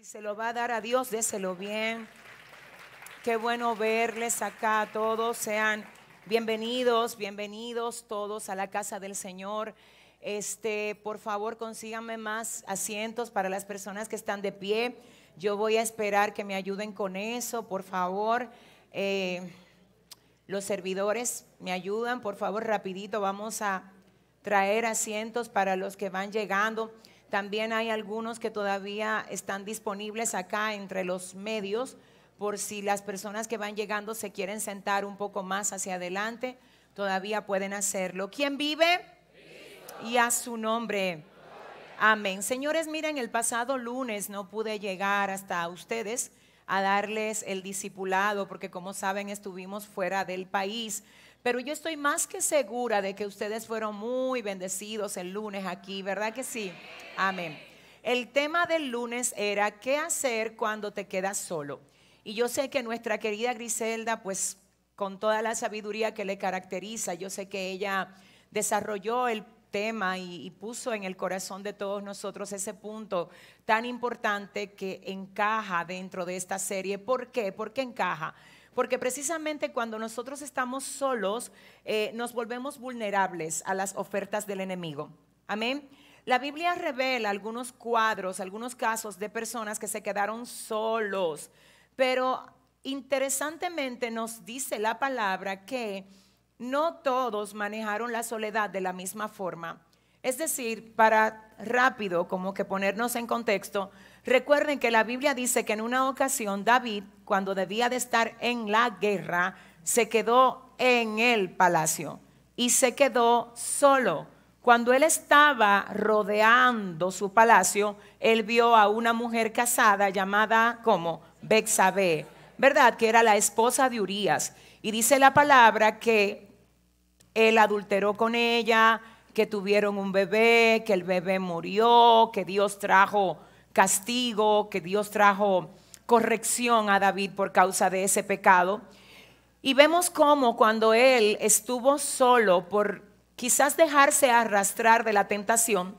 Si se lo va a dar a Dios, déselo bien. Qué bueno verles acá todos. Sean bienvenidos, bienvenidos todos a la casa del Señor. Este, por favor, consíganme más asientos para las personas que están de pie. Yo voy a esperar que me ayuden con eso, por favor. Eh, los servidores me ayudan, por favor, rapidito vamos a traer asientos para los que van llegando. También hay algunos que todavía están disponibles acá entre los medios por si las personas que van llegando se quieren sentar un poco más hacia adelante, todavía pueden hacerlo. ¿Quién vive? Y a su nombre. Amén. Señores, miren, el pasado lunes no pude llegar hasta ustedes a darles el discipulado, porque como saben estuvimos fuera del país, pero yo estoy más que segura de que ustedes fueron muy bendecidos el lunes aquí, ¿verdad que sí? Amén. El tema del lunes era qué hacer cuando te quedas solo. Y yo sé que nuestra querida Griselda, pues con toda la sabiduría que le caracteriza, yo sé que ella desarrolló el tema y, puso en el corazón de todos nosotros ese punto tan importante que encaja dentro de esta serie. ¿Por qué? Porque encaja? porque precisamente cuando nosotros estamos solos eh, nos volvemos vulnerables a las ofertas del enemigo. Amén. La Biblia revela algunos cuadros, algunos casos de personas que se quedaron solos, pero interesantemente nos dice la palabra que no todos manejaron la soledad de la misma forma. Es decir, para rápido, como que ponernos en contexto, Recuerden que la Biblia dice que en una ocasión David, cuando debía de estar en la guerra, se quedó en el palacio y se quedó solo. Cuando él estaba rodeando su palacio, él vio a una mujer casada llamada como Bexabe, ¿verdad? Que era la esposa de Urías. Y dice la palabra que él adulteró con ella, que tuvieron un bebé, que el bebé murió, que Dios trajo castigo, que Dios trajo corrección a David por causa de ese pecado. Y vemos cómo cuando él estuvo solo por quizás dejarse arrastrar de la tentación,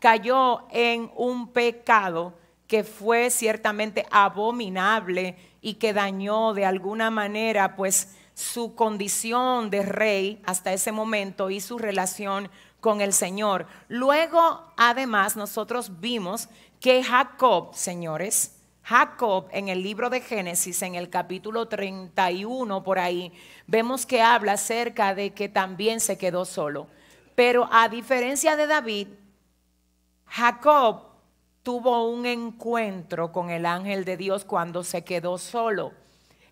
cayó en un pecado que fue ciertamente abominable y que dañó de alguna manera pues su condición de rey hasta ese momento y su relación con el Señor. Luego, además, nosotros vimos que Jacob, señores, Jacob en el libro de Génesis, en el capítulo 31, por ahí, vemos que habla acerca de que también se quedó solo. Pero a diferencia de David, Jacob tuvo un encuentro con el ángel de Dios cuando se quedó solo.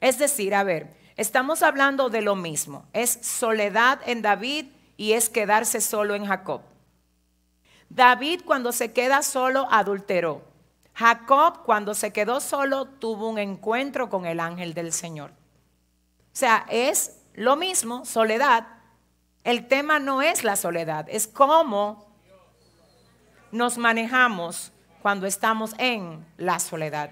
Es decir, a ver, estamos hablando de lo mismo. Es soledad en David y es quedarse solo en Jacob. David cuando se queda solo adulteró. Jacob cuando se quedó solo tuvo un encuentro con el ángel del Señor. O sea, es lo mismo, soledad. El tema no es la soledad, es cómo nos manejamos cuando estamos en la soledad.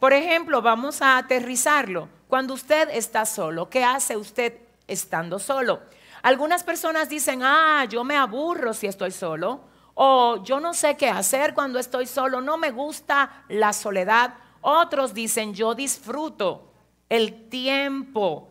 Por ejemplo, vamos a aterrizarlo. Cuando usted está solo, ¿qué hace usted estando solo? Algunas personas dicen, ah, yo me aburro si estoy solo o yo no sé qué hacer cuando estoy solo, no me gusta la soledad. Otros dicen, yo disfruto el tiempo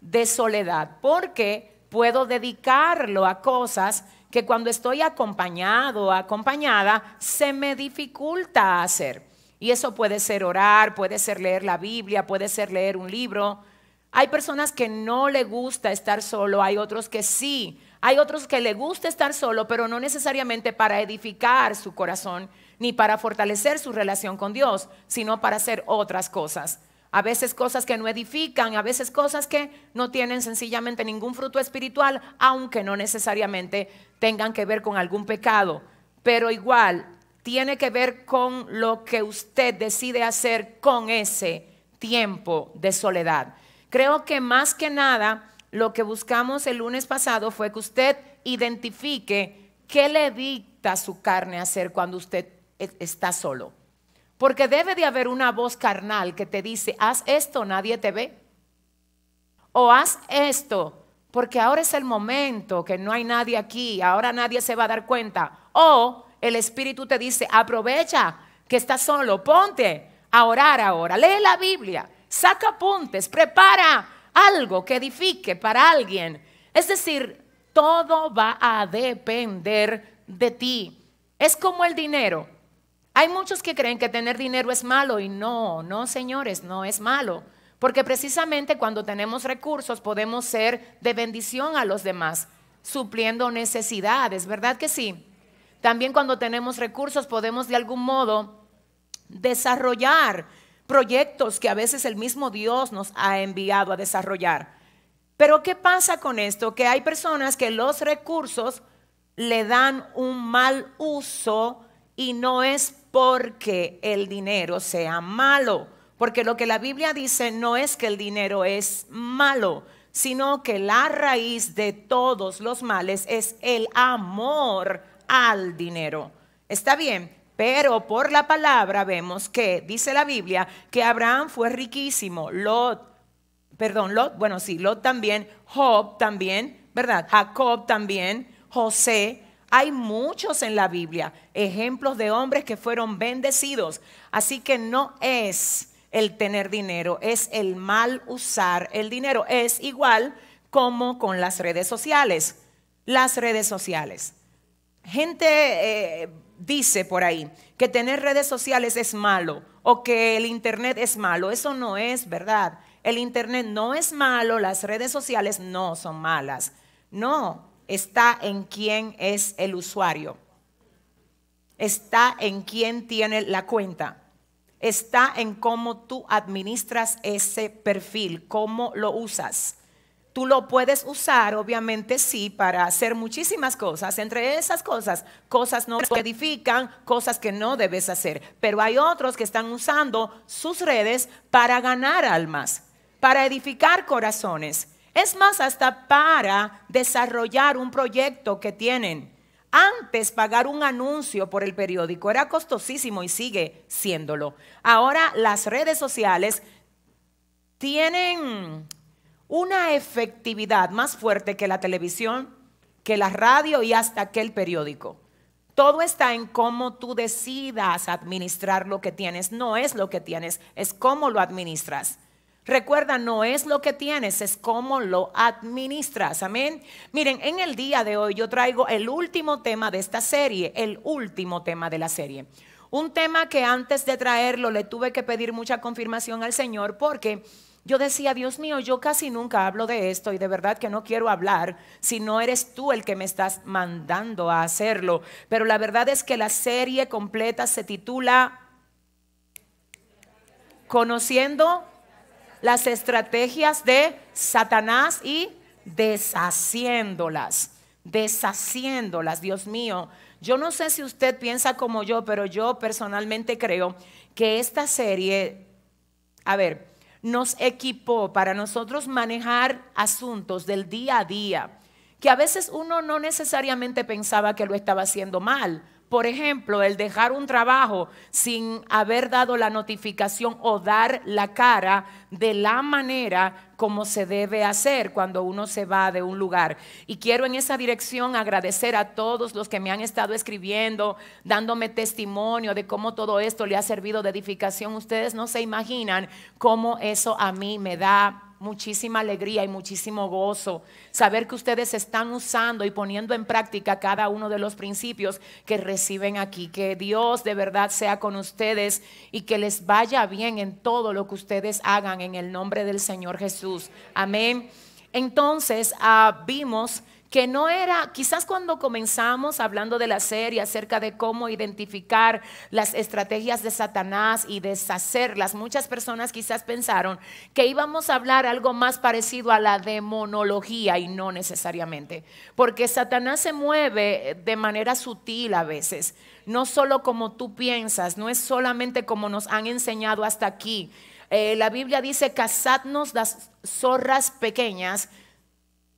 de soledad porque puedo dedicarlo a cosas que cuando estoy acompañado o acompañada se me dificulta hacer. Y eso puede ser orar, puede ser leer la Biblia, puede ser leer un libro. Hay personas que no le gusta estar solo, hay otros que sí, hay otros que le gusta estar solo, pero no necesariamente para edificar su corazón ni para fortalecer su relación con Dios, sino para hacer otras cosas. A veces cosas que no edifican, a veces cosas que no tienen sencillamente ningún fruto espiritual, aunque no necesariamente tengan que ver con algún pecado. Pero igual tiene que ver con lo que usted decide hacer con ese tiempo de soledad. Creo que más que nada lo que buscamos el lunes pasado fue que usted identifique qué le dicta su carne hacer cuando usted e-, está solo. Porque debe de haber una voz carnal que te dice, haz esto, nadie te ve. O haz esto, porque ahora es el momento que no hay nadie aquí, ahora nadie se va a dar cuenta. O el Espíritu te dice, aprovecha que estás solo, ponte a orar ahora, lee la Biblia, saca apuntes, prepara algo que edifique para alguien. Es decir, todo va a depender de ti. Es como el dinero. Hay muchos que creen que tener dinero es malo y no, no señores, no es malo. Porque precisamente cuando tenemos recursos podemos ser de bendición a los demás, supliendo necesidades, ¿verdad que sí? También cuando tenemos recursos podemos de algún modo desarrollar proyectos que a veces el mismo Dios nos ha enviado a desarrollar. Pero ¿qué pasa con esto? Que hay personas que los recursos le dan un mal uso y no es porque el dinero sea malo, porque lo que la Biblia dice no es que el dinero es malo, sino que la raíz de todos los males es el amor al dinero. ¿Está bien? Pero por la palabra vemos que, dice la Biblia, que Abraham fue riquísimo, Lot, perdón, Lot, bueno, sí, Lot también, Job también, ¿verdad? Jacob también, José. Hay muchos en la Biblia, ejemplos de hombres que fueron bendecidos. Así que no es el tener dinero, es el mal usar el dinero. Es igual como con las redes sociales. Las redes sociales. Gente... Eh, dice por ahí que tener redes sociales es malo o que el Internet es malo. Eso no es verdad. El Internet no es malo, las redes sociales no son malas. No, está en quién es el usuario. Está en quién tiene la cuenta. Está en cómo tú administras ese perfil, cómo lo usas. Tú lo puedes usar, obviamente sí, para hacer muchísimas cosas. Entre esas cosas, cosas no que edifican, cosas que no debes hacer. Pero hay otros que están usando sus redes para ganar almas, para edificar corazones. Es más, hasta para desarrollar un proyecto que tienen. Antes pagar un anuncio por el periódico era costosísimo y sigue siéndolo. Ahora las redes sociales tienen una efectividad más fuerte que la televisión, que la radio y hasta que el periódico. Todo está en cómo tú decidas administrar lo que tienes. No es lo que tienes, es cómo lo administras. Recuerda, no es lo que tienes, es cómo lo administras. Amén. Miren, en el día de hoy yo traigo el último tema de esta serie, el último tema de la serie. Un tema que antes de traerlo le tuve que pedir mucha confirmación al Señor porque yo decía, Dios mío, yo casi nunca hablo de esto y de verdad que no quiero hablar si no eres tú el que me estás mandando a hacerlo. Pero la verdad es que la serie completa se titula Conociendo las estrategias de Satanás y deshaciéndolas, deshaciéndolas, Dios mío. Yo no sé si usted piensa como yo, pero yo personalmente creo que esta serie, a ver, nos equipó para nosotros manejar asuntos del día a día, que a veces uno no necesariamente pensaba que lo estaba haciendo mal. Por ejemplo, el dejar un trabajo sin haber dado la notificación o dar la cara de la manera cómo se debe hacer cuando uno se va de un lugar. Y quiero en esa dirección agradecer a todos los que me han estado escribiendo, dándome testimonio de cómo todo esto le ha servido de edificación. Ustedes no se imaginan cómo eso a mí me da muchísima alegría y muchísimo gozo saber que ustedes están usando y poniendo en práctica cada uno de los principios que reciben aquí. Que Dios de verdad sea con ustedes y que les vaya bien en todo lo que ustedes hagan en el nombre del Señor Jesús. Amén. Entonces, ah, vimos que no era, quizás cuando comenzamos hablando de la serie acerca de cómo identificar las estrategias de Satanás y deshacerlas, muchas personas quizás pensaron que íbamos a hablar algo más parecido a la demonología y no necesariamente, porque Satanás se mueve de manera sutil a veces, no solo como tú piensas, no es solamente como nos han enseñado hasta aquí. Eh, la Biblia dice, cazadnos las zorras pequeñas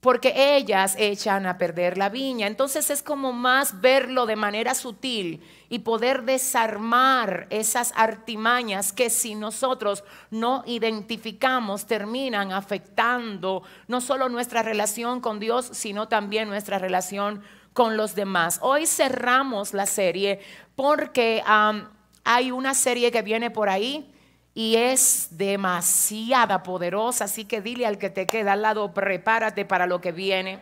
porque ellas echan a perder la viña. Entonces es como más verlo de manera sutil y poder desarmar esas artimañas que si nosotros no identificamos terminan afectando no solo nuestra relación con Dios, sino también nuestra relación con los demás. Hoy cerramos la serie porque hay una serie que viene por ahí y es demasiada poderosa, así que dile al que te queda al lado, prepárate para lo que viene.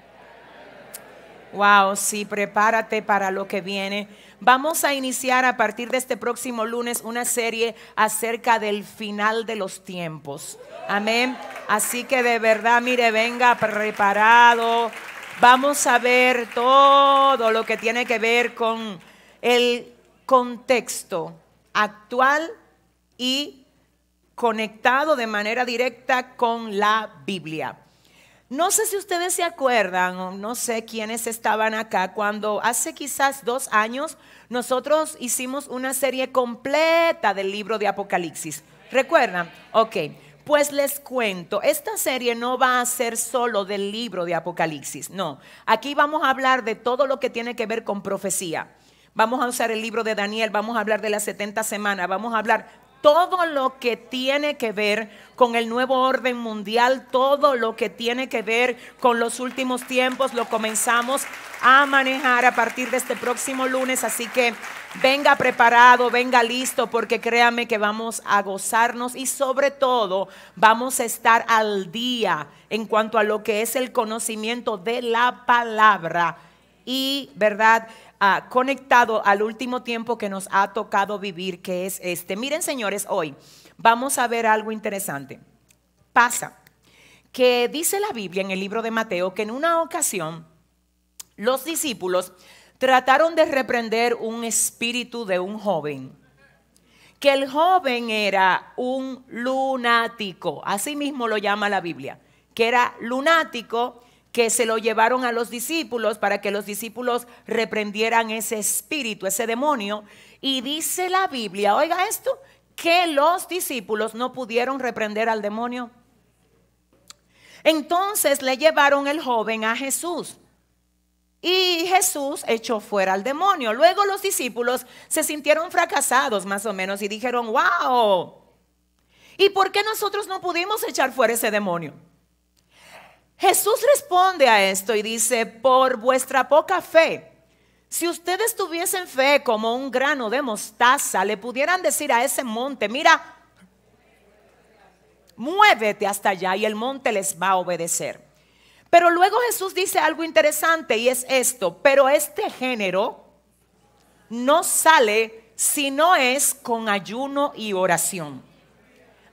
Wow, sí, prepárate para lo que viene. Vamos a iniciar a partir de este próximo lunes una serie acerca del final de los tiempos. Amén. Así que de verdad, mire, venga preparado. Vamos a ver todo lo que tiene que ver con el contexto actual y conectado de manera directa con la Biblia. No sé si ustedes se acuerdan, no sé quiénes estaban acá, cuando hace quizás dos años nosotros hicimos una serie completa del libro de Apocalipsis. ¿Recuerdan? Ok, pues les cuento, esta serie no va a ser solo del libro de Apocalipsis, no. Aquí vamos a hablar de todo lo que tiene que ver con profecía. Vamos a usar el libro de Daniel, vamos a hablar de las 70 semanas, vamos a hablar todo lo que tiene que ver con el nuevo orden mundial, todo lo que tiene que ver con los últimos tiempos, lo comenzamos a manejar a partir de este próximo lunes, así que venga preparado, venga listo, porque créame que vamos a gozarnos y sobre todo vamos a estar al día en cuanto a lo que es el conocimiento de la palabra y, ¿verdad? conectado al último tiempo que nos ha tocado vivir, que es este. Miren, señores, hoy vamos a ver algo interesante. Pasa que dice la Biblia en el libro de Mateo que en una ocasión los discípulos trataron de reprender un espíritu de un joven que el joven era un lunático, así mismo lo llama la Biblia, que era lunático que se lo llevaron a los discípulos para que los discípulos reprendieran ese espíritu, ese demonio. Y dice la Biblia, oiga esto, que los discípulos no pudieron reprender al demonio. Entonces le llevaron el joven a Jesús. Y Jesús echó fuera al demonio. Luego los discípulos se sintieron fracasados más o menos y dijeron, wow, ¿y por qué nosotros no pudimos echar fuera ese demonio? Jesús responde a esto y dice, por vuestra poca fe, si ustedes tuviesen fe como un grano de mostaza, le pudieran decir a ese monte, mira, muévete hasta allá y el monte les va a obedecer. Pero luego Jesús dice algo interesante y es esto, pero este género no sale si no es con ayuno y oración.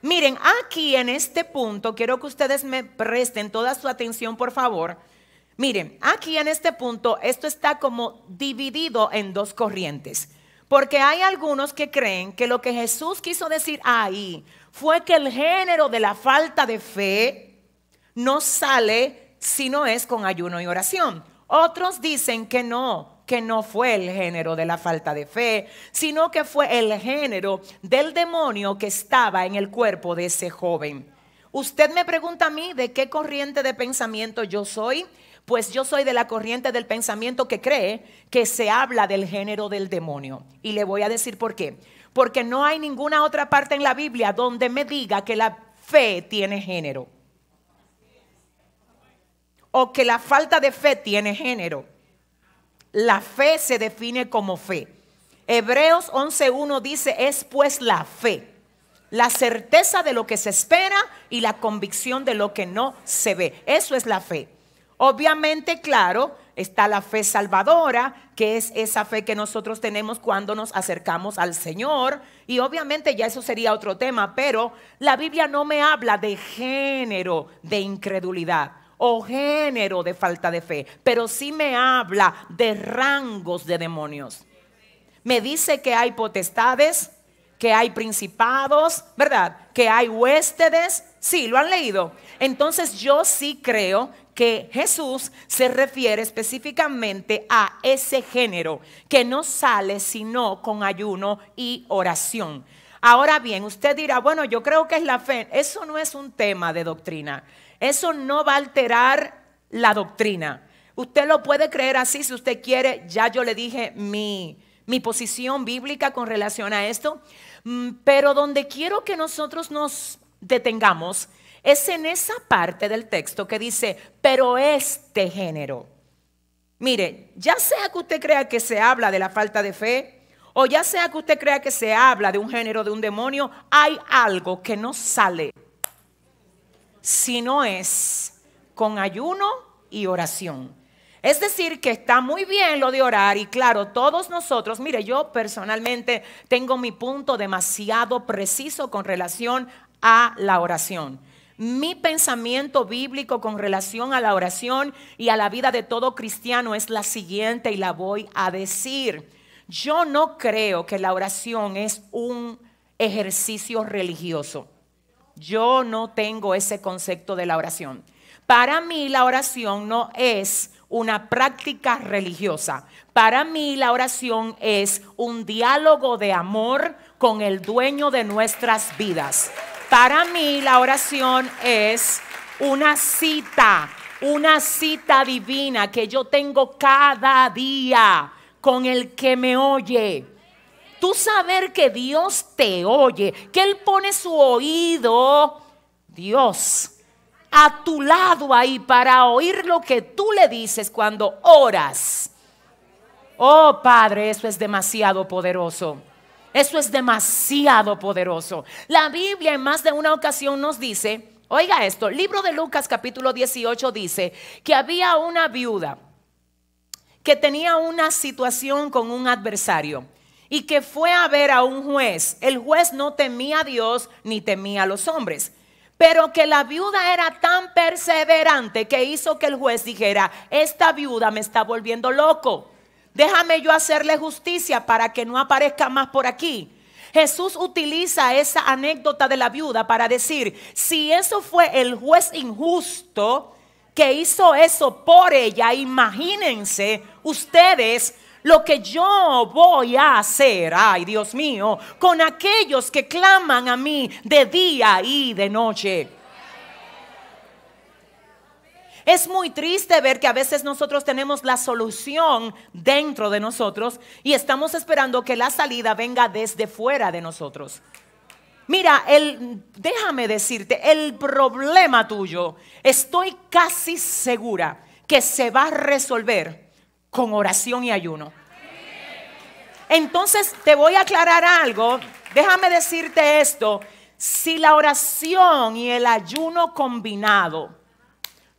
Miren, aquí en este punto quiero que ustedes me presten toda su atención, por favor. Miren, aquí en este punto esto está como dividido en dos corrientes. Porque hay algunos que creen que lo que Jesús quiso decir ahí fue que el género de la falta de fe no sale si no es con ayuno y oración. Otros dicen que no, que no fue el género de la falta de fe, sino que fue el género del demonio que estaba en el cuerpo de ese joven. Usted me pregunta a mí de qué corriente de pensamiento yo soy. Pues yo soy de la corriente del pensamiento que cree que se habla del género del demonio. Y le voy a decir por qué. Porque no hay ninguna otra parte en la Biblia donde me diga que la fe tiene género. O que la falta de fe tiene género la fe se define como fe. Hebreos 11.1 dice, es pues la fe, la certeza de lo que se espera y la convicción de lo que no se ve. Eso es la fe. Obviamente, claro, está la fe salvadora, que es esa fe que nosotros tenemos cuando nos acercamos al Señor. Y obviamente ya eso sería otro tema, pero la Biblia no me habla de género de incredulidad o género de falta de fe, pero sí me habla de rangos de demonios. Me dice que hay potestades, que hay principados, ¿verdad? Que hay huéspedes. Sí, lo han leído. Entonces yo sí creo que Jesús se refiere específicamente a ese género que no sale sino con ayuno y oración. Ahora bien, usted dirá, bueno, yo creo que es la fe. Eso no es un tema de doctrina. Eso no va a alterar la doctrina. Usted lo puede creer así si usted quiere. Ya yo le dije mi, mi posición bíblica con relación a esto. Mm, pero donde quiero que nosotros nos detengamos es en esa parte del texto que dice, pero este género. Mire, ya sea que usted crea que se habla de la falta de fe, o ya sea que usted crea que se habla de un género, de un demonio, hay algo que no sale si no es con ayuno y oración. Es decir, que está muy bien lo de orar y claro, todos nosotros, mire, yo personalmente tengo mi punto demasiado preciso con relación a la oración. Mi pensamiento bíblico con relación a la oración y a la vida de todo cristiano es la siguiente y la voy a decir. Yo no creo que la oración es un ejercicio religioso. Yo no tengo ese concepto de la oración. Para mí la oración no es una práctica religiosa. Para mí la oración es un diálogo de amor con el dueño de nuestras vidas. Para mí la oración es una cita, una cita divina que yo tengo cada día con el que me oye. Tú saber que Dios te oye, que Él pone su oído, Dios, a tu lado ahí para oír lo que tú le dices cuando oras. Oh Padre, eso es demasiado poderoso. Eso es demasiado poderoso. La Biblia en más de una ocasión nos dice, oiga esto, libro de Lucas capítulo 18 dice que había una viuda que tenía una situación con un adversario y que fue a ver a un juez. El juez no temía a Dios ni temía a los hombres, pero que la viuda era tan perseverante que hizo que el juez dijera, esta viuda me está volviendo loco, déjame yo hacerle justicia para que no aparezca más por aquí. Jesús utiliza esa anécdota de la viuda para decir, si eso fue el juez injusto, que hizo eso por ella, imagínense ustedes lo que yo voy a hacer, ay Dios mío, con aquellos que claman a mí de día y de noche. Es muy triste ver que a veces nosotros tenemos la solución dentro de nosotros y estamos esperando que la salida venga desde fuera de nosotros. Mira, déjame decirte, el problema tuyo, estoy casi segura que se va a resolver con oración y ayuno. Entonces te voy a aclarar algo, déjame decirte esto, si la oración y el ayuno combinado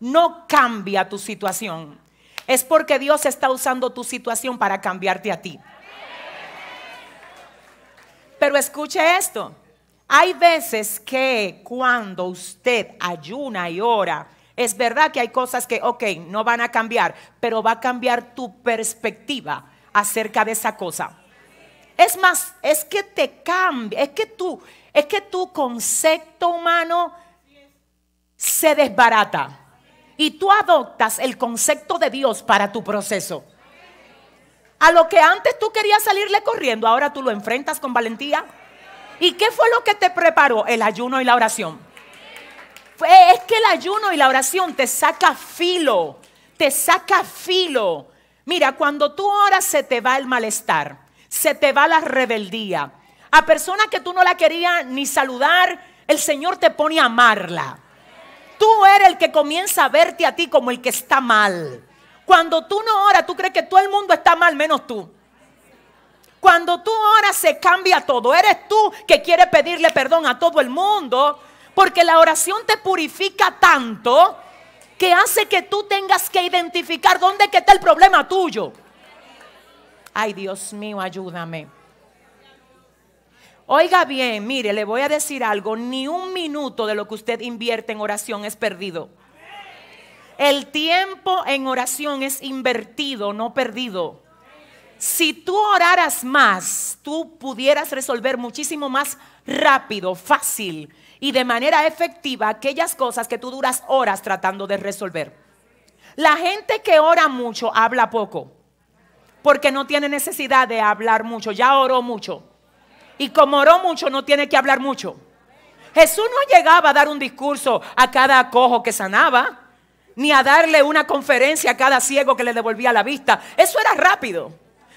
no cambia tu situación, es porque Dios está usando tu situación para cambiarte a ti. Pero escuche esto, hay veces que cuando usted ayuna y ora, es verdad que hay cosas que, ok, no van a cambiar, pero va a cambiar tu perspectiva acerca de esa cosa. Es más, es que te cambia, es que tú, es que tu concepto humano se desbarata y tú adoptas el concepto de Dios para tu proceso. A lo que antes tú querías salirle corriendo, ahora tú lo enfrentas con valentía. ¿Y qué fue lo que te preparó? El ayuno y la oración. Es que el ayuno y la oración te saca filo, te saca filo. Mira, cuando tú oras se te va el malestar, se te va la rebeldía. A personas que tú no la querías ni saludar, el Señor te pone a amarla. Tú eres el que comienza a verte a ti como el que está mal. Cuando tú no oras, tú crees que todo el mundo está mal menos tú. Cuando tú oras se cambia todo. Eres tú que quiere pedirle perdón a todo el mundo. Porque la oración te purifica tanto que hace que tú tengas que identificar dónde está el problema tuyo. Ay, Dios mío, ayúdame. Oiga bien, mire, le voy a decir algo, ni un minuto de lo que usted invierte en oración es perdido. El tiempo en oración es invertido, no perdido si tú oraras más, tú pudieras resolver muchísimo más rápido, fácil y de manera efectiva aquellas cosas que tú duras horas tratando de resolver. La gente que ora mucho habla poco, porque no tiene necesidad de hablar mucho, ya oró mucho. Y como oró mucho, no tiene que hablar mucho. Jesús no llegaba a dar un discurso a cada cojo que sanaba, ni a darle una conferencia a cada ciego que le devolvía la vista. Eso era rápido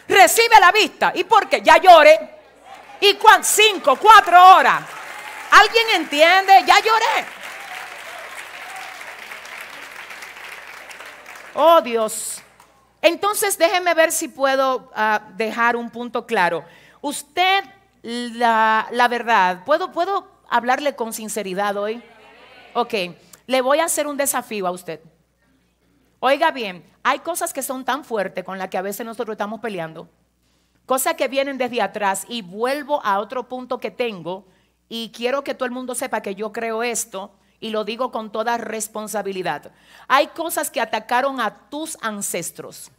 recibe la vista. ¿Y por qué? Ya lloré. ¿Y cuán? Cinco, cuatro horas. ¿Alguien entiende? Ya lloré. Oh Dios. Entonces déjeme ver si puedo ah, dejar un punto claro. Usted, la, verdad, ¿puedo, ¿puedo hablarle con sinceridad hoy? Ok, le voy a hacer un desafío a usted. Oiga bien, hay cosas que son tan fuertes con las que a veces nosotros estamos peleando, cosas que vienen desde atrás y vuelvo a otro punto que tengo y quiero que todo el mundo sepa que yo creo esto y lo digo con toda responsabilidad. Hay cosas que atacaron a tus ancestros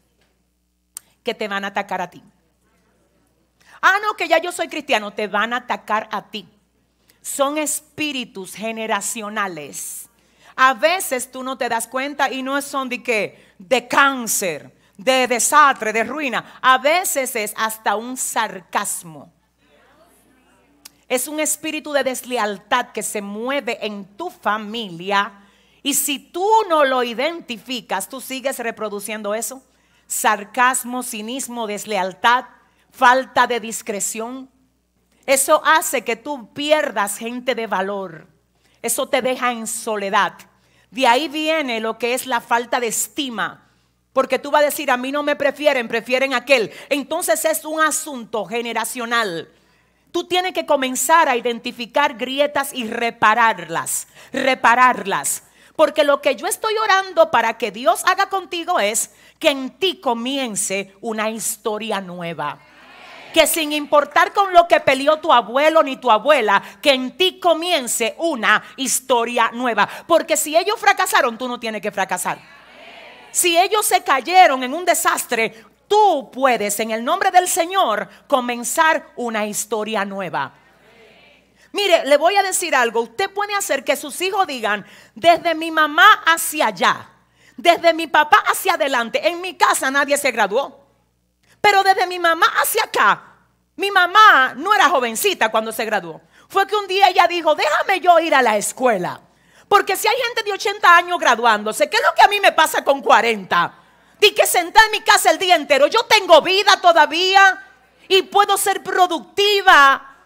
que te van a atacar a ti. Ah, no, que ya yo soy cristiano, te van a atacar a ti. Son espíritus generacionales a veces tú no te das cuenta y no son de qué, de cáncer, de desastre, de ruina. A veces es hasta un sarcasmo. Es un espíritu de deslealtad que se mueve en tu familia. Y si tú no lo identificas, tú sigues reproduciendo eso. Sarcasmo, cinismo, deslealtad, falta de discreción. Eso hace que tú pierdas gente de valor. Eso te deja en soledad. De ahí viene lo que es la falta de estima. Porque tú vas a decir, a mí no me prefieren, prefieren aquel. Entonces es un asunto generacional. Tú tienes que comenzar a identificar grietas y repararlas, repararlas. Porque lo que yo estoy orando para que Dios haga contigo es que en ti comience una historia nueva que sin importar con lo que peleó tu abuelo ni tu abuela, que en ti comience una historia nueva. Porque si ellos fracasaron, tú no tienes que fracasar. Si ellos se cayeron en un desastre, tú puedes en el nombre del Señor comenzar una historia nueva. Mire, le voy a decir algo. Usted puede hacer que sus hijos digan, desde mi mamá hacia allá, desde mi papá hacia adelante, en mi casa nadie se graduó. Pero desde mi mamá hacia acá, mi mamá no era jovencita cuando se graduó. Fue que un día ella dijo, déjame yo ir a la escuela. Porque si hay gente de 80 años graduándose, ¿qué es lo que a mí me pasa con 40? Di que sentar en mi casa el día entero. Yo tengo vida todavía y puedo ser productiva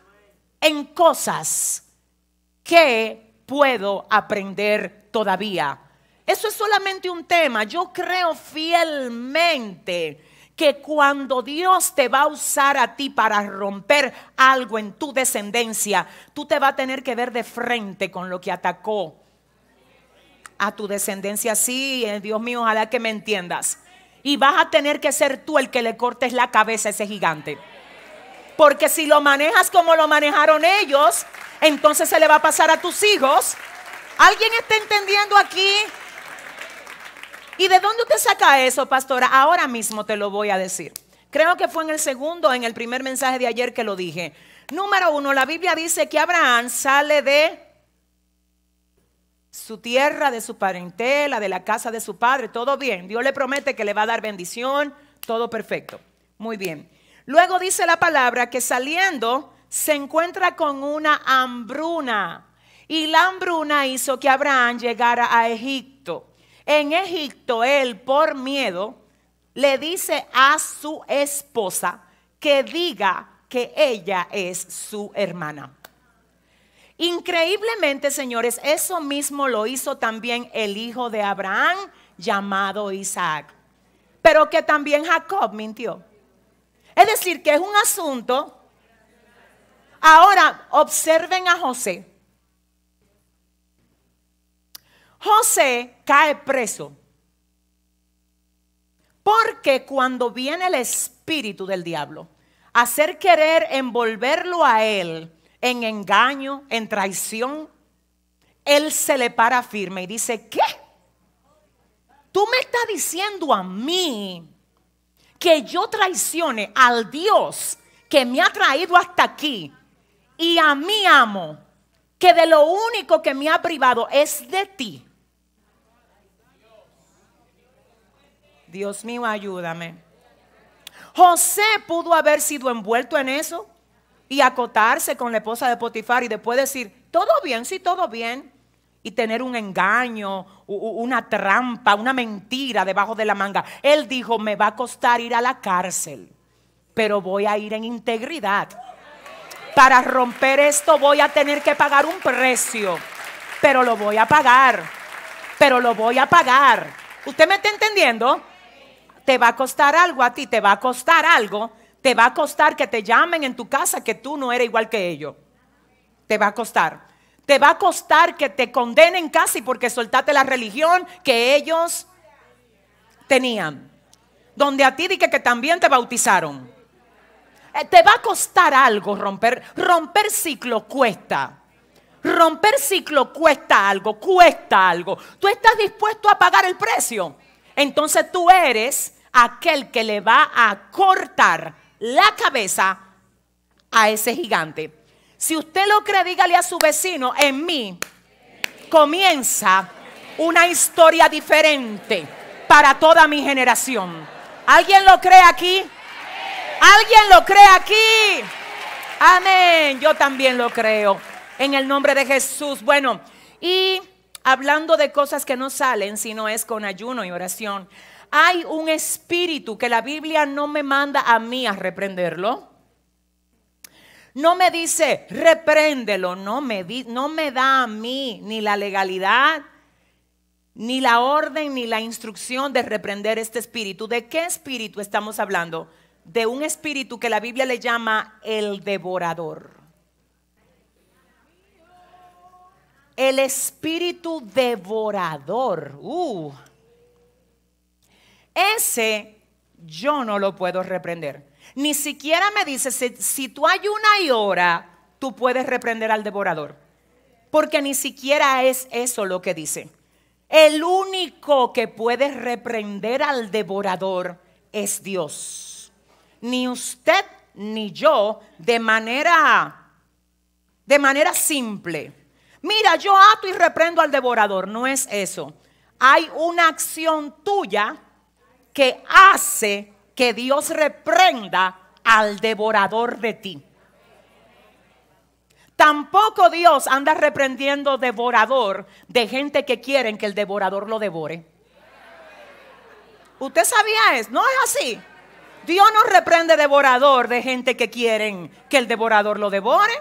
en cosas que puedo aprender todavía. Eso es solamente un tema. Yo creo fielmente que cuando Dios te va a usar a ti para romper algo en tu descendencia, tú te vas a tener que ver de frente con lo que atacó a tu descendencia. Sí, eh, Dios mío, ojalá que me entiendas. Y vas a tener que ser tú el que le cortes la cabeza a ese gigante. Porque si lo manejas como lo manejaron ellos, entonces se le va a pasar a tus hijos. ¿Alguien está entendiendo aquí? ¿Y de dónde usted saca eso, pastora? Ahora mismo te lo voy a decir. Creo que fue en el segundo, en el primer mensaje de ayer que lo dije. Número uno, la Biblia dice que Abraham sale de su tierra, de su parentela, de la casa de su padre, todo bien. Dios le promete que le va a dar bendición, todo perfecto. Muy bien. Luego dice la palabra que saliendo se encuentra con una hambruna. Y la hambruna hizo que Abraham llegara a Egipto. En Egipto, él, por miedo, le dice a su esposa que diga que ella es su hermana. Increíblemente, señores, eso mismo lo hizo también el hijo de Abraham, llamado Isaac, pero que también Jacob mintió. Es decir, que es un asunto. Ahora, observen a José. José cae preso. Porque cuando viene el espíritu del diablo, a hacer querer envolverlo a él en engaño, en traición, él se le para firme y dice, ¿qué? Tú me estás diciendo a mí que yo traicione al Dios que me ha traído hasta aquí y a mi amo, que de lo único que me ha privado es de ti. Dios mío, ayúdame. José pudo haber sido envuelto en eso y acotarse con la esposa de Potifar y después decir, todo bien, sí, todo bien. Y tener un engaño, una trampa, una mentira debajo de la manga. Él dijo, me va a costar ir a la cárcel, pero voy a ir en integridad. Para romper esto voy a tener que pagar un precio, pero lo voy a pagar, pero lo voy a pagar. ¿Usted me está entendiendo? te va a costar algo a ti, te va a costar algo, te va a costar que te llamen en tu casa que tú no eres igual que ellos. Te va a costar. Te va a costar que te condenen casi porque soltaste la religión que ellos tenían. Donde a ti dije que también te bautizaron. Eh, te va a costar algo romper. Romper ciclo cuesta. Romper ciclo cuesta algo, cuesta algo. ¿Tú estás dispuesto a pagar el precio? entonces tú eres aquel que le va a cortar la cabeza a ese gigante. Si usted lo cree, dígale a su vecino, en mí comienza una historia diferente para toda mi generación. ¿Alguien lo cree aquí? ¿Alguien lo cree aquí? Amén. Yo también lo creo. En el nombre de Jesús. Bueno, y hablando de cosas que no salen si no es con ayuno y oración. Hay un espíritu que la Biblia no me manda a mí a reprenderlo. No me dice, repréndelo, no me, no me da a mí ni la legalidad, ni la orden, ni la instrucción de reprender este espíritu. ¿De qué espíritu estamos hablando? De un espíritu que la Biblia le llama el devorador. el espíritu devorador. Uh. ese yo no lo puedo reprender. Ni siquiera me dice, si, tú tú una y hora tú puedes reprender al devorador. Porque ni siquiera es eso lo que dice. El único que puede reprender al devorador es Dios. Ni usted ni yo de manera de manera simple mira, yo ato y reprendo al devorador. No es eso. Hay una acción tuya que hace que Dios reprenda al devorador de ti. Tampoco Dios anda reprendiendo devorador de gente que quieren que el devorador lo devore. ¿Usted sabía eso? No es así. Dios no reprende devorador de gente que quieren que el devorador lo devore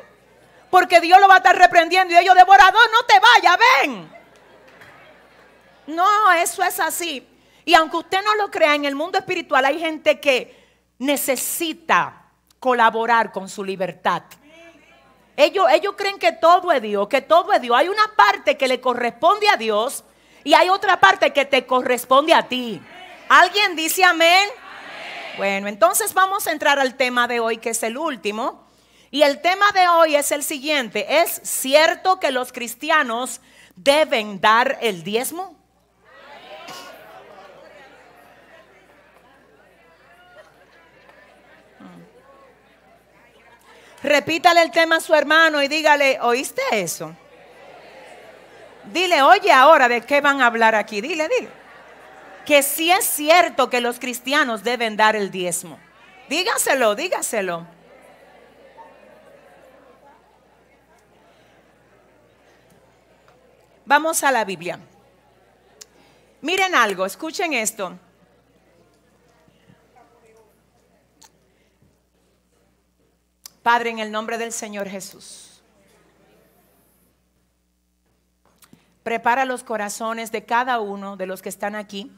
porque Dios lo va a estar reprendiendo y ellos, devorador, no te vayas, ven. No, eso es así. Y aunque usted no lo crea, en el mundo espiritual hay gente que necesita colaborar con su libertad. Ellos, ellos creen que todo es Dios, que todo es Dios. Hay una parte que le corresponde a Dios y hay otra parte que te corresponde a ti. ¿Alguien dice amén? Bueno, entonces vamos a entrar al tema de hoy, que es el último, y el tema de hoy es el siguiente. ¿Es cierto que los cristianos deben dar el diezmo? Repítale el tema a su hermano y dígale, ¿oíste eso? Dile, oye ahora, ¿de qué van a hablar aquí? Dile, dile. Que sí es cierto que los cristianos deben dar el diezmo. Dígaselo, dígaselo. Vamos a la Biblia. Miren algo, escuchen esto. Padre, en el nombre del Señor Jesús, prepara los corazones de cada uno de los que están aquí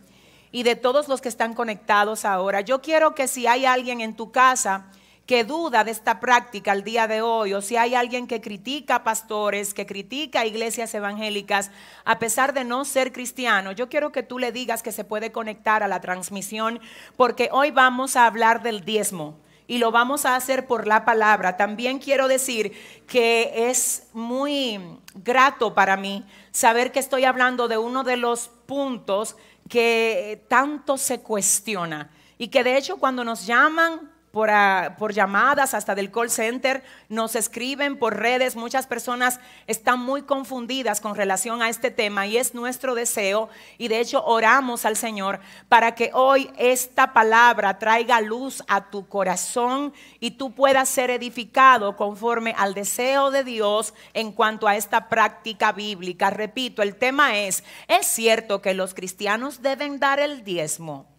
y de todos los que están conectados ahora. Yo quiero que si hay alguien en tu casa, que duda de esta práctica al día de hoy, o si hay alguien que critica pastores, que critica iglesias evangélicas, a pesar de no ser cristiano, yo quiero que tú le digas que se puede conectar a la transmisión, porque hoy vamos a hablar del diezmo y lo vamos a hacer por la palabra. También quiero decir que es muy grato para mí saber que estoy hablando de uno de los puntos que tanto se cuestiona y que de hecho cuando nos llaman Ah, por, llamadas, hasta del call center, nos escriben por redes, muchas personas están muy confundidas con relación a este tema y es nuestro deseo y de hecho oramos al Señor para que hoy esta palabra traiga luz a tu corazón y tú puedas ser edificado conforme al deseo de Dios en cuanto a esta práctica bíblica. Repito, el tema es, es cierto que los cristianos deben dar el diezmo.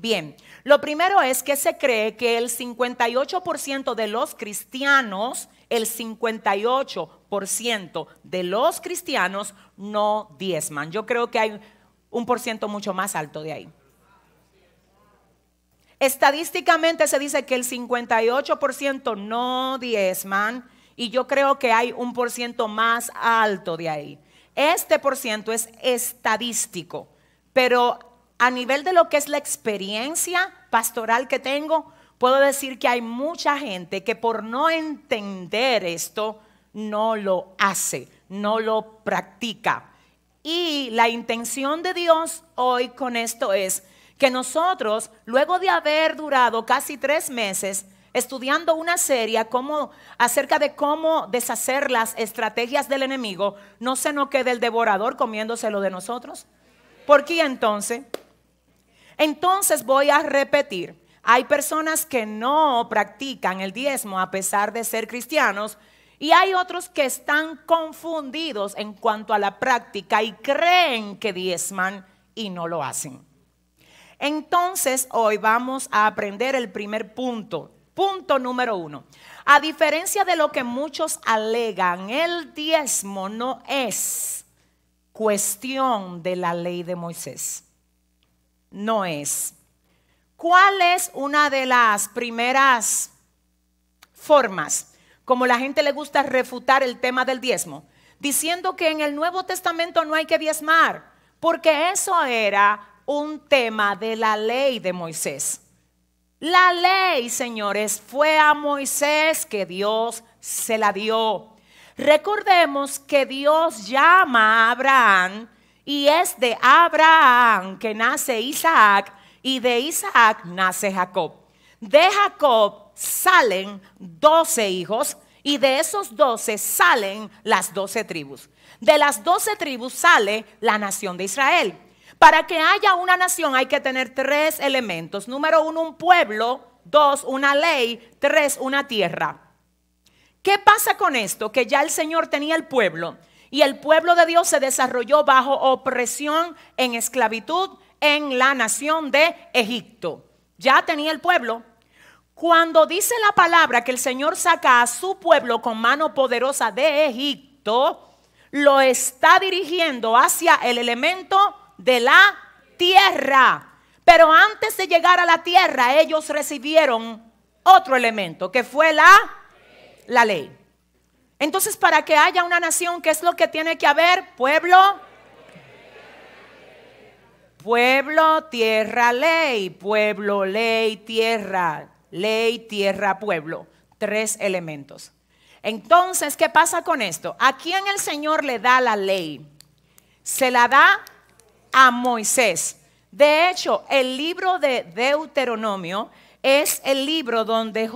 Bien, lo primero es que se cree que el 58% de los cristianos, el 58% de los cristianos no diezman. Yo creo que hay un por ciento mucho más alto de ahí. Estadísticamente se dice que el 58% no diezman y yo creo que hay un por ciento más alto de ahí. Este por ciento es estadístico, pero a nivel de lo que es la experiencia pastoral que tengo, puedo decir que hay mucha gente que por no entender esto, no lo hace, no lo practica. Y la intención de Dios hoy con esto es que nosotros, luego de haber durado casi tres meses estudiando una serie acerca de cómo deshacer las estrategias del enemigo, no se nos quede el devorador comiéndoselo de nosotros. ¿Por qué entonces? Entonces voy a repetir, hay personas que no practican el diezmo a pesar de ser cristianos y hay otros que están confundidos en cuanto a la práctica y creen que diezman y no lo hacen. Entonces hoy vamos a aprender el primer punto, punto número uno. A diferencia de lo que muchos alegan, el diezmo no es cuestión de la ley de Moisés no es. ¿Cuál es una de las primeras formas como la gente le gusta refutar el tema del diezmo? Diciendo que en el Nuevo Testamento no hay que diezmar, porque eso era un tema de la ley de Moisés. La ley, señores, fue a Moisés que Dios se la dio. Recordemos que Dios llama a Abraham y es de Abraham que nace Isaac y de Isaac nace Jacob. De Jacob salen doce hijos y de esos doce salen las doce tribus. De las doce tribus sale la nación de Israel. Para que haya una nación hay que tener tres elementos. Número uno, un pueblo. Dos, una ley. Tres, una tierra. ¿Qué pasa con esto? Que ya el Señor tenía el pueblo, y el pueblo de Dios se desarrolló bajo opresión en esclavitud en la nación de Egipto. Ya tenía el pueblo. Cuando dice la palabra que el Señor saca a su pueblo con mano poderosa de Egipto, lo está dirigiendo hacia el elemento de la tierra. Pero antes de llegar a la tierra, ellos recibieron otro elemento, que fue la, la ley. Entonces, para que haya una nación, ¿qué es lo que tiene que haber? Pueblo. Pueblo, tierra, ley. Pueblo, ley, tierra. Ley, tierra, pueblo. Tres elementos. Entonces, ¿qué pasa con esto? ¿A quién el Señor le da la ley? Se la da a Moisés. De hecho, el libro de Deuteronomio es el libro donde,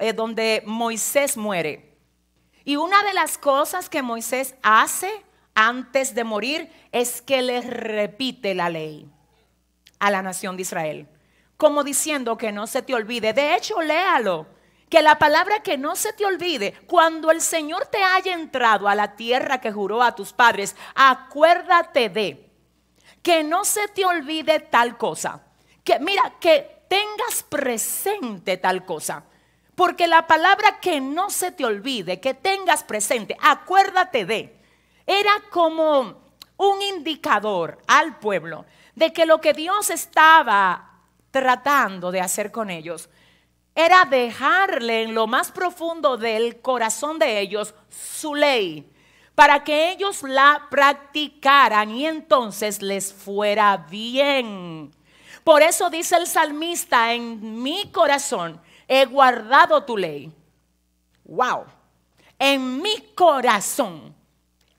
eh, donde Moisés muere. Y una de las cosas que Moisés hace antes de morir es que le repite la ley a la nación de Israel, como diciendo que no se te olvide. De hecho, léalo, que la palabra que no se te olvide, cuando el Señor te haya entrado a la tierra que juró a tus padres, acuérdate de que no se te olvide tal cosa. Que mira, que tengas presente tal cosa. Porque la palabra que no se te olvide, que tengas presente, acuérdate de, era como un indicador al pueblo de que lo que Dios estaba tratando de hacer con ellos era dejarle en lo más profundo del corazón de ellos su ley para que ellos la practicaran y entonces les fuera bien. Por eso dice el salmista, en mi corazón he guardado tu ley. Wow. En mi corazón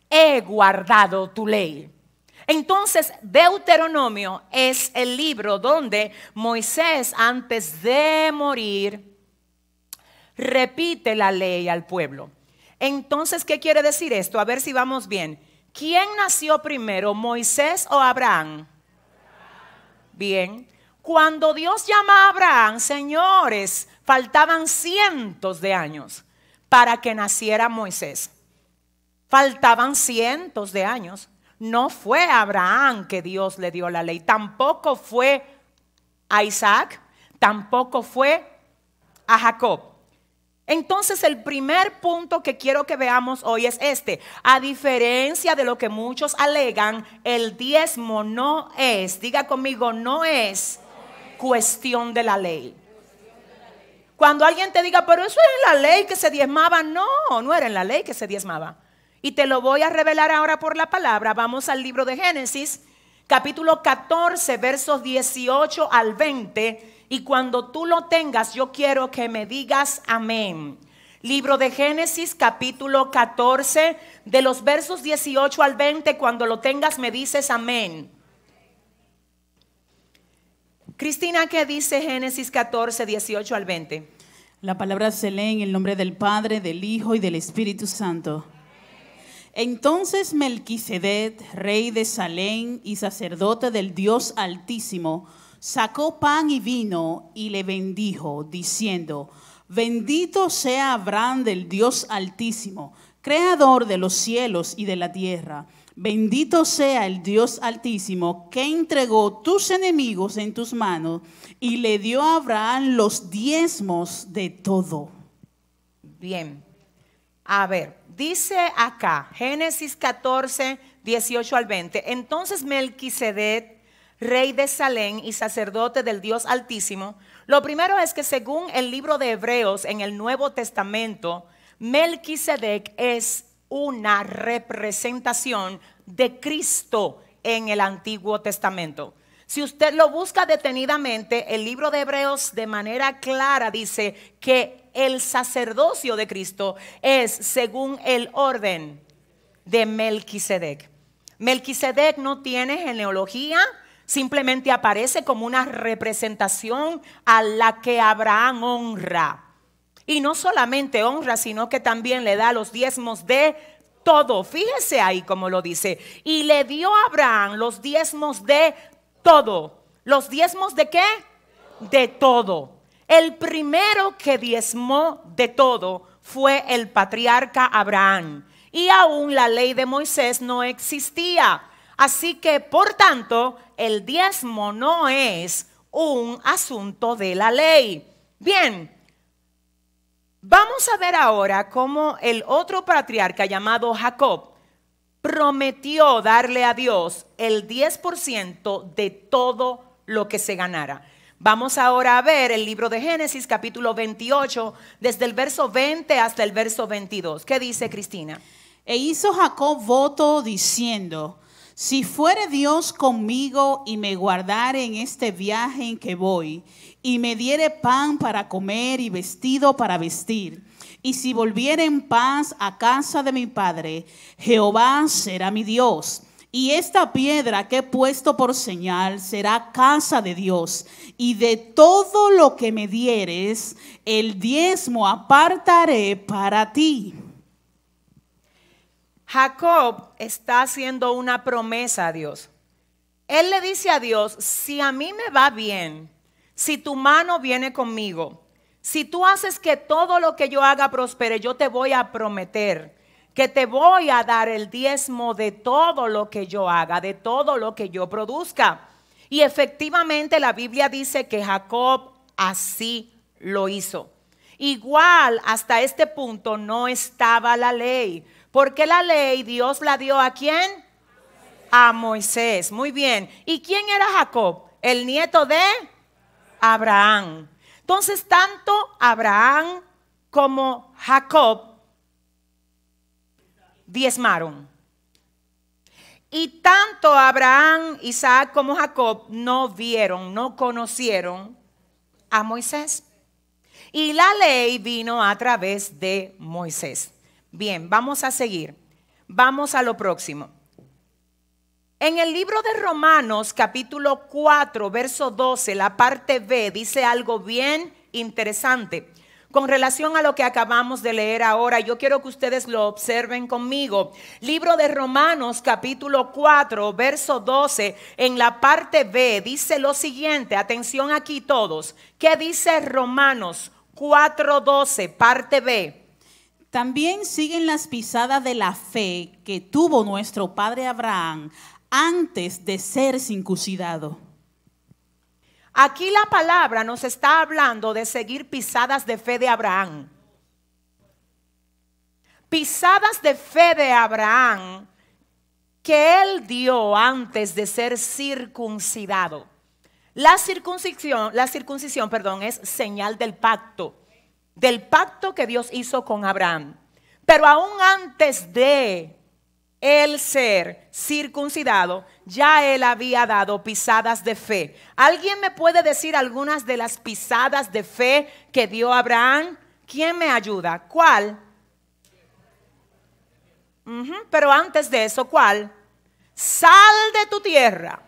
he guardado tu ley. Entonces, Deuteronomio es el libro donde Moisés, antes de morir, repite la ley al pueblo. Entonces, ¿qué quiere decir esto? A ver si vamos bien. ¿Quién nació primero, Moisés o Abraham? Bien. Cuando Dios llama a Abraham, señores, Faltaban cientos de años para que naciera Moisés. Faltaban cientos de años. No fue Abraham que Dios le dio la ley, tampoco fue a Isaac, tampoco fue a Jacob. Entonces el primer punto que quiero que veamos hoy es este. A diferencia de lo que muchos alegan, el diezmo no es, diga conmigo, no es cuestión de la ley. Cuando alguien te diga, pero eso era en la ley que se diezmaba, no, no era en la ley que se diezmaba. Y te lo voy a revelar ahora por la palabra. Vamos al libro de Génesis, capítulo 14, versos 18 al 20. Y cuando tú lo tengas, yo quiero que me digas amén. Libro de Génesis, capítulo 14, de los versos 18 al 20, cuando lo tengas, me dices amén. Cristina, ¿qué dice Génesis 14, 18 al 20? La palabra se lee en el nombre del Padre, del Hijo y del Espíritu Santo. Entonces Melquisedec, rey de Salem y sacerdote del Dios Altísimo, sacó pan y vino y le bendijo, diciendo, Bendito sea Abraham del Dios Altísimo, creador de los cielos y de la tierra Bendito sea el Dios altísimo que entregó tus enemigos en tus manos y le dio a Abraham los diezmos de todo. Bien. A ver, dice acá Génesis 14, 18 al 20. Entonces Melquisedec, rey de Salem y sacerdote del Dios altísimo, lo primero es que según el libro de Hebreos en el Nuevo Testamento, Melquisedec es una representación de Cristo en el Antiguo Testamento. Si usted lo busca detenidamente, el libro de Hebreos de manera clara dice que el sacerdocio de Cristo es según el orden de Melquisedec. Melquisedec no tiene genealogía, simplemente aparece como una representación a la que Abraham honra. Y no solamente honra, sino que también le da los diezmos de todo. Fíjese ahí como lo dice. Y le dio a Abraham los diezmos de todo. ¿Los diezmos de qué? De todo. El primero que diezmó de todo fue el patriarca Abraham. Y aún la ley de Moisés no existía. Así que, por tanto, el diezmo no es un asunto de la ley. Bien, Vamos a ver ahora cómo el otro patriarca llamado Jacob prometió darle a Dios el 10% de todo lo que se ganara. Vamos ahora a ver el libro de Génesis capítulo 28, desde el verso 20 hasta el verso 22. ¿Qué dice Cristina? E hizo Jacob voto diciendo, si fuere Dios conmigo y me guardare en este viaje en que voy, y me diere pan para comer y vestido para vestir, y si volviere en paz a casa de mi padre, Jehová será mi Dios. Y esta piedra que he puesto por señal será casa de Dios. Y de todo lo que me dieres, el diezmo apartaré para ti. Jacob está haciendo una promesa a Dios. Él le dice a Dios, si a mí me va bien, si tu mano viene conmigo, si tú haces que todo lo que yo haga prospere, yo te voy a prometer que te voy a dar el diezmo de todo lo que yo haga, de todo lo que yo produzca. Y efectivamente la Biblia dice que Jacob así lo hizo. Igual hasta este punto no estaba la ley, porque la ley Dios la dio a quién? A Moisés. Muy bien. ¿Y quién era Jacob? El nieto de Abraham. Entonces, tanto Abraham como Jacob diezmaron. Y tanto Abraham, Isaac como Jacob no vieron, no conocieron a Moisés. Y la ley vino a través de Moisés. Bien, vamos a seguir. Vamos a lo próximo. En el libro de Romanos capítulo 4, verso 12, la parte B dice algo bien interesante. Con relación a lo que acabamos de leer ahora, yo quiero que ustedes lo observen conmigo. Libro de Romanos capítulo 4, verso 12, en la parte B dice lo siguiente, atención aquí todos, ¿qué dice Romanos 4, 12, parte B? También siguen las pisadas de la fe que tuvo nuestro padre Abraham antes de ser circuncidado. Aquí la palabra nos está hablando de seguir pisadas de fe de Abraham. Pisadas de fe de Abraham que él dio antes de ser circuncidado. La circuncisión, la circuncisión, perdón, es señal del pacto, del pacto que Dios hizo con Abraham. Pero aún antes de el ser circuncidado, ya él había dado pisadas de fe. ¿Alguien me puede decir algunas de las pisadas de fe que dio Abraham? ¿Quién me ayuda? ¿Cuál? Pero antes de eso, ¿cuál? Sal de tu tierra,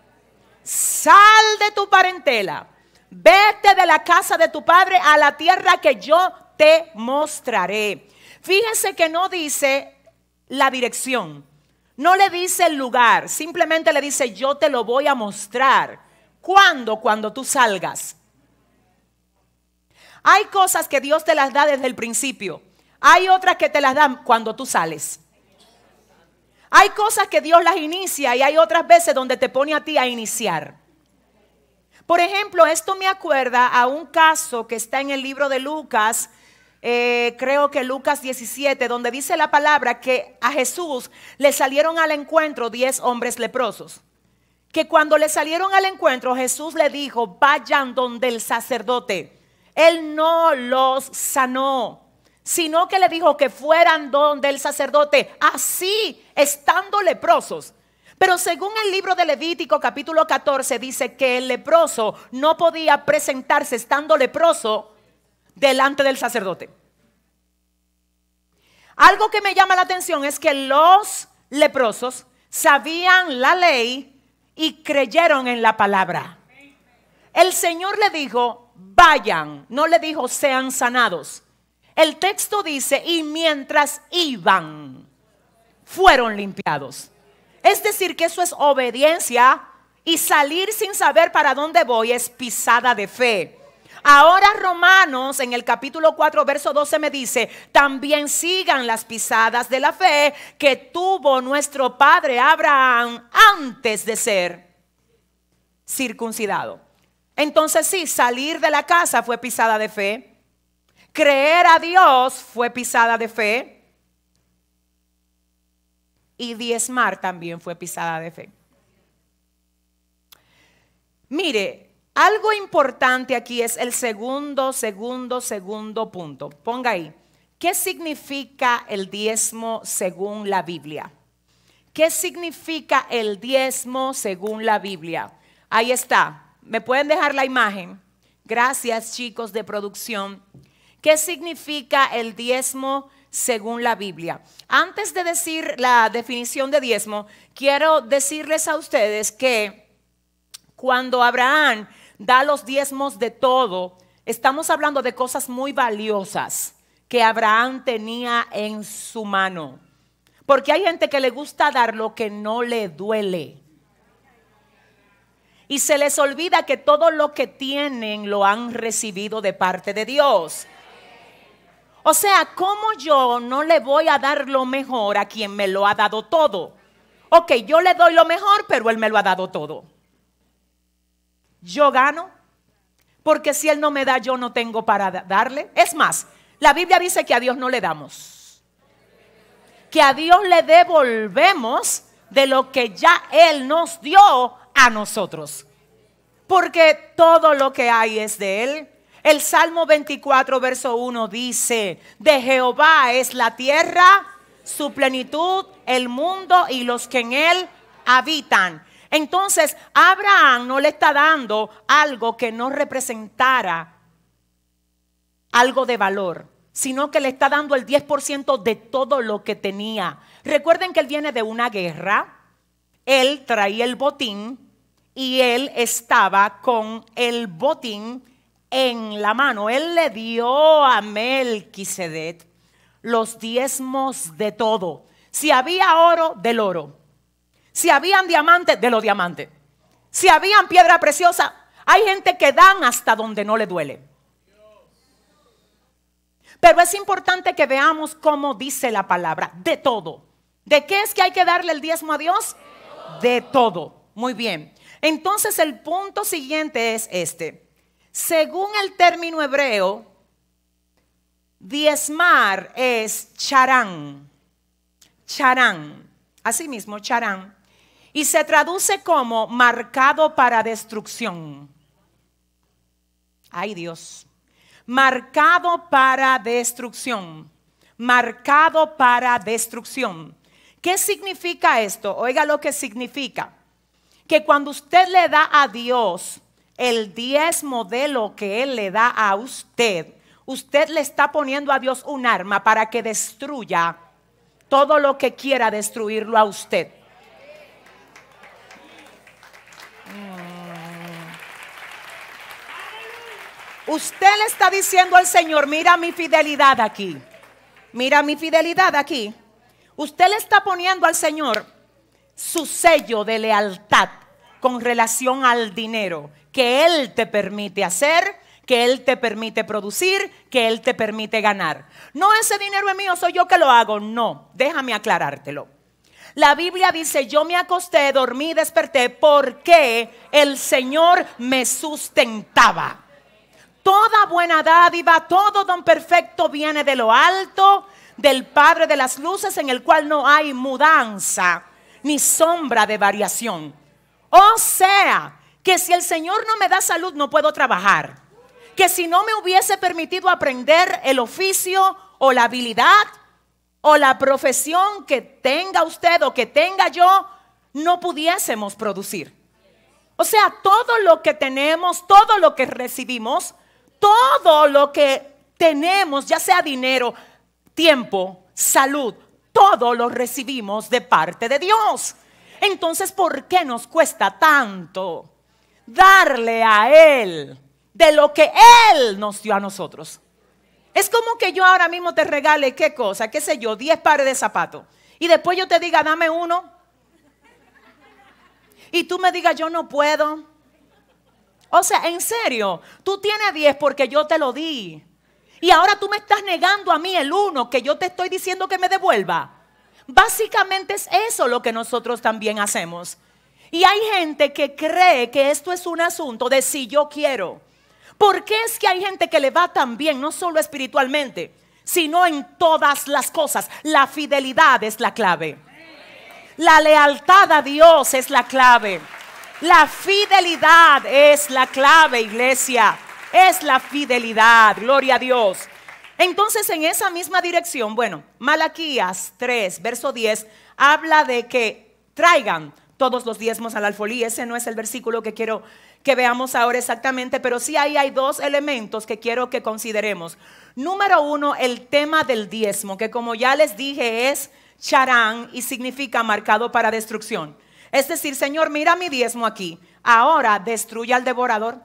sal de tu parentela, vete de la casa de tu padre a la tierra que yo te mostraré. Fíjense que no dice la dirección, no le dice el lugar, simplemente le dice, yo te lo voy a mostrar. ¿Cuándo? Cuando tú salgas. Hay cosas que Dios te las da desde el principio. Hay otras que te las dan cuando tú sales. Hay cosas que Dios las inicia y hay otras veces donde te pone a ti a iniciar. Por ejemplo, esto me acuerda a un caso que está en el libro de Lucas eh, creo que Lucas 17, donde dice la palabra que a Jesús le salieron al encuentro diez hombres leprosos. Que cuando le salieron al encuentro, Jesús le dijo, vayan donde el sacerdote. Él no los sanó, sino que le dijo que fueran donde el sacerdote, así estando leprosos. Pero según el libro de Levítico capítulo 14 dice que el leproso no podía presentarse estando leproso delante del sacerdote. Algo que me llama la atención es que los leprosos sabían la ley y creyeron en la palabra. El Señor le dijo, vayan, no le dijo, sean sanados. El texto dice, y mientras iban, fueron limpiados. Es decir, que eso es obediencia y salir sin saber para dónde voy es pisada de fe. Ahora Romanos en el capítulo 4, verso 12 me dice, también sigan las pisadas de la fe que tuvo nuestro padre Abraham antes de ser circuncidado. Entonces sí, salir de la casa fue pisada de fe. Creer a Dios fue pisada de fe. Y diezmar también fue pisada de fe. Mire, algo importante aquí es el segundo, segundo, segundo punto. Ponga ahí. ¿Qué significa el diezmo según la Biblia? ¿Qué significa el diezmo según la Biblia? Ahí está. ¿Me pueden dejar la imagen? Gracias chicos de producción. ¿Qué significa el diezmo según la Biblia? Antes de decir la definición de diezmo, quiero decirles a ustedes que cuando Abraham da los diezmos de todo, estamos hablando de cosas muy valiosas que Abraham tenía en su mano. Porque hay gente que le gusta dar lo que no le duele. Y se les olvida que todo lo que tienen lo han recibido de parte de Dios. O sea, ¿cómo yo no le voy a dar lo mejor a quien me lo ha dado todo? Ok, yo le doy lo mejor, pero él me lo ha dado todo yo gano, porque si Él no me da, yo no tengo para darle. Es más, la Biblia dice que a Dios no le damos, que a Dios le devolvemos de lo que ya Él nos dio a nosotros, porque todo lo que hay es de Él. El Salmo 24, verso 1 dice, de Jehová es la tierra, su plenitud, el mundo y los que en Él habitan. Entonces, Abraham no le está dando algo que no representara algo de valor, sino que le está dando el 10% de todo lo que tenía. Recuerden que él viene de una guerra, él traía el botín y él estaba con el botín en la mano. Él le dio a Melquisedec los diezmos de todo. Si había oro, del oro. Si habían diamantes, de los diamantes. Si habían piedra preciosa, hay gente que dan hasta donde no le duele. Pero es importante que veamos cómo dice la palabra, de todo. ¿De qué es que hay que darle el diezmo a Dios? De todo. Muy bien. Entonces el punto siguiente es este. Según el término hebreo, diezmar es charán. Charán. Asimismo, charán y se traduce como marcado para destrucción. Ay Dios, marcado para destrucción, marcado para destrucción. ¿Qué significa esto? Oiga lo que significa. Que cuando usted le da a Dios el diezmo de lo que Él le da a usted, usted le está poniendo a Dios un arma para que destruya todo lo que quiera destruirlo a usted. Usted le está diciendo al Señor, mira mi fidelidad aquí. Mira mi fidelidad aquí. Usted le está poniendo al Señor su sello de lealtad con relación al dinero que Él te permite hacer, que Él te permite producir, que Él te permite ganar. No ese dinero es mío, soy yo que lo hago. No, déjame aclarártelo. La Biblia dice, yo me acosté, dormí, desperté porque el Señor me sustentaba. Toda buena dádiva, todo don perfecto viene de lo alto, del Padre de las Luces, en el cual no hay mudanza ni sombra de variación. O sea, que si el Señor no me da salud no puedo trabajar. Que si no me hubiese permitido aprender el oficio o la habilidad o la profesión que tenga usted o que tenga yo, no pudiésemos producir. O sea, todo lo que tenemos, todo lo que recibimos, todo lo que tenemos, ya sea dinero, tiempo, salud, todo lo recibimos de parte de Dios. Entonces, ¿por qué nos cuesta tanto darle a Él de lo que Él nos dio a nosotros? Es como que yo ahora mismo te regale, ¿qué cosa? ¿Qué sé yo? 10 pares de zapatos. Y después yo te diga, dame uno. Y tú me digas, yo no puedo. O sea, en serio, tú tienes 10 porque yo te lo di. Y ahora tú me estás negando a mí el uno que yo te estoy diciendo que me devuelva. Básicamente es eso lo que nosotros también hacemos. Y hay gente que cree que esto es un asunto de si yo quiero. ¿Por qué es que hay gente que le va tan bien, no solo espiritualmente, sino en todas las cosas? La fidelidad es la clave. La lealtad a Dios es la clave. La fidelidad es la clave, iglesia. Es la fidelidad, gloria a Dios. Entonces, en esa misma dirección, bueno, Malaquías 3, verso 10, habla de que traigan todos los diezmos a la alfolía Ese no es el versículo que quiero que veamos ahora exactamente, pero sí ahí hay dos elementos que quiero que consideremos. Número uno, el tema del diezmo, que como ya les dije es charán y significa marcado para destrucción. Es decir, Señor, mira mi diezmo aquí. Ahora destruye al devorador.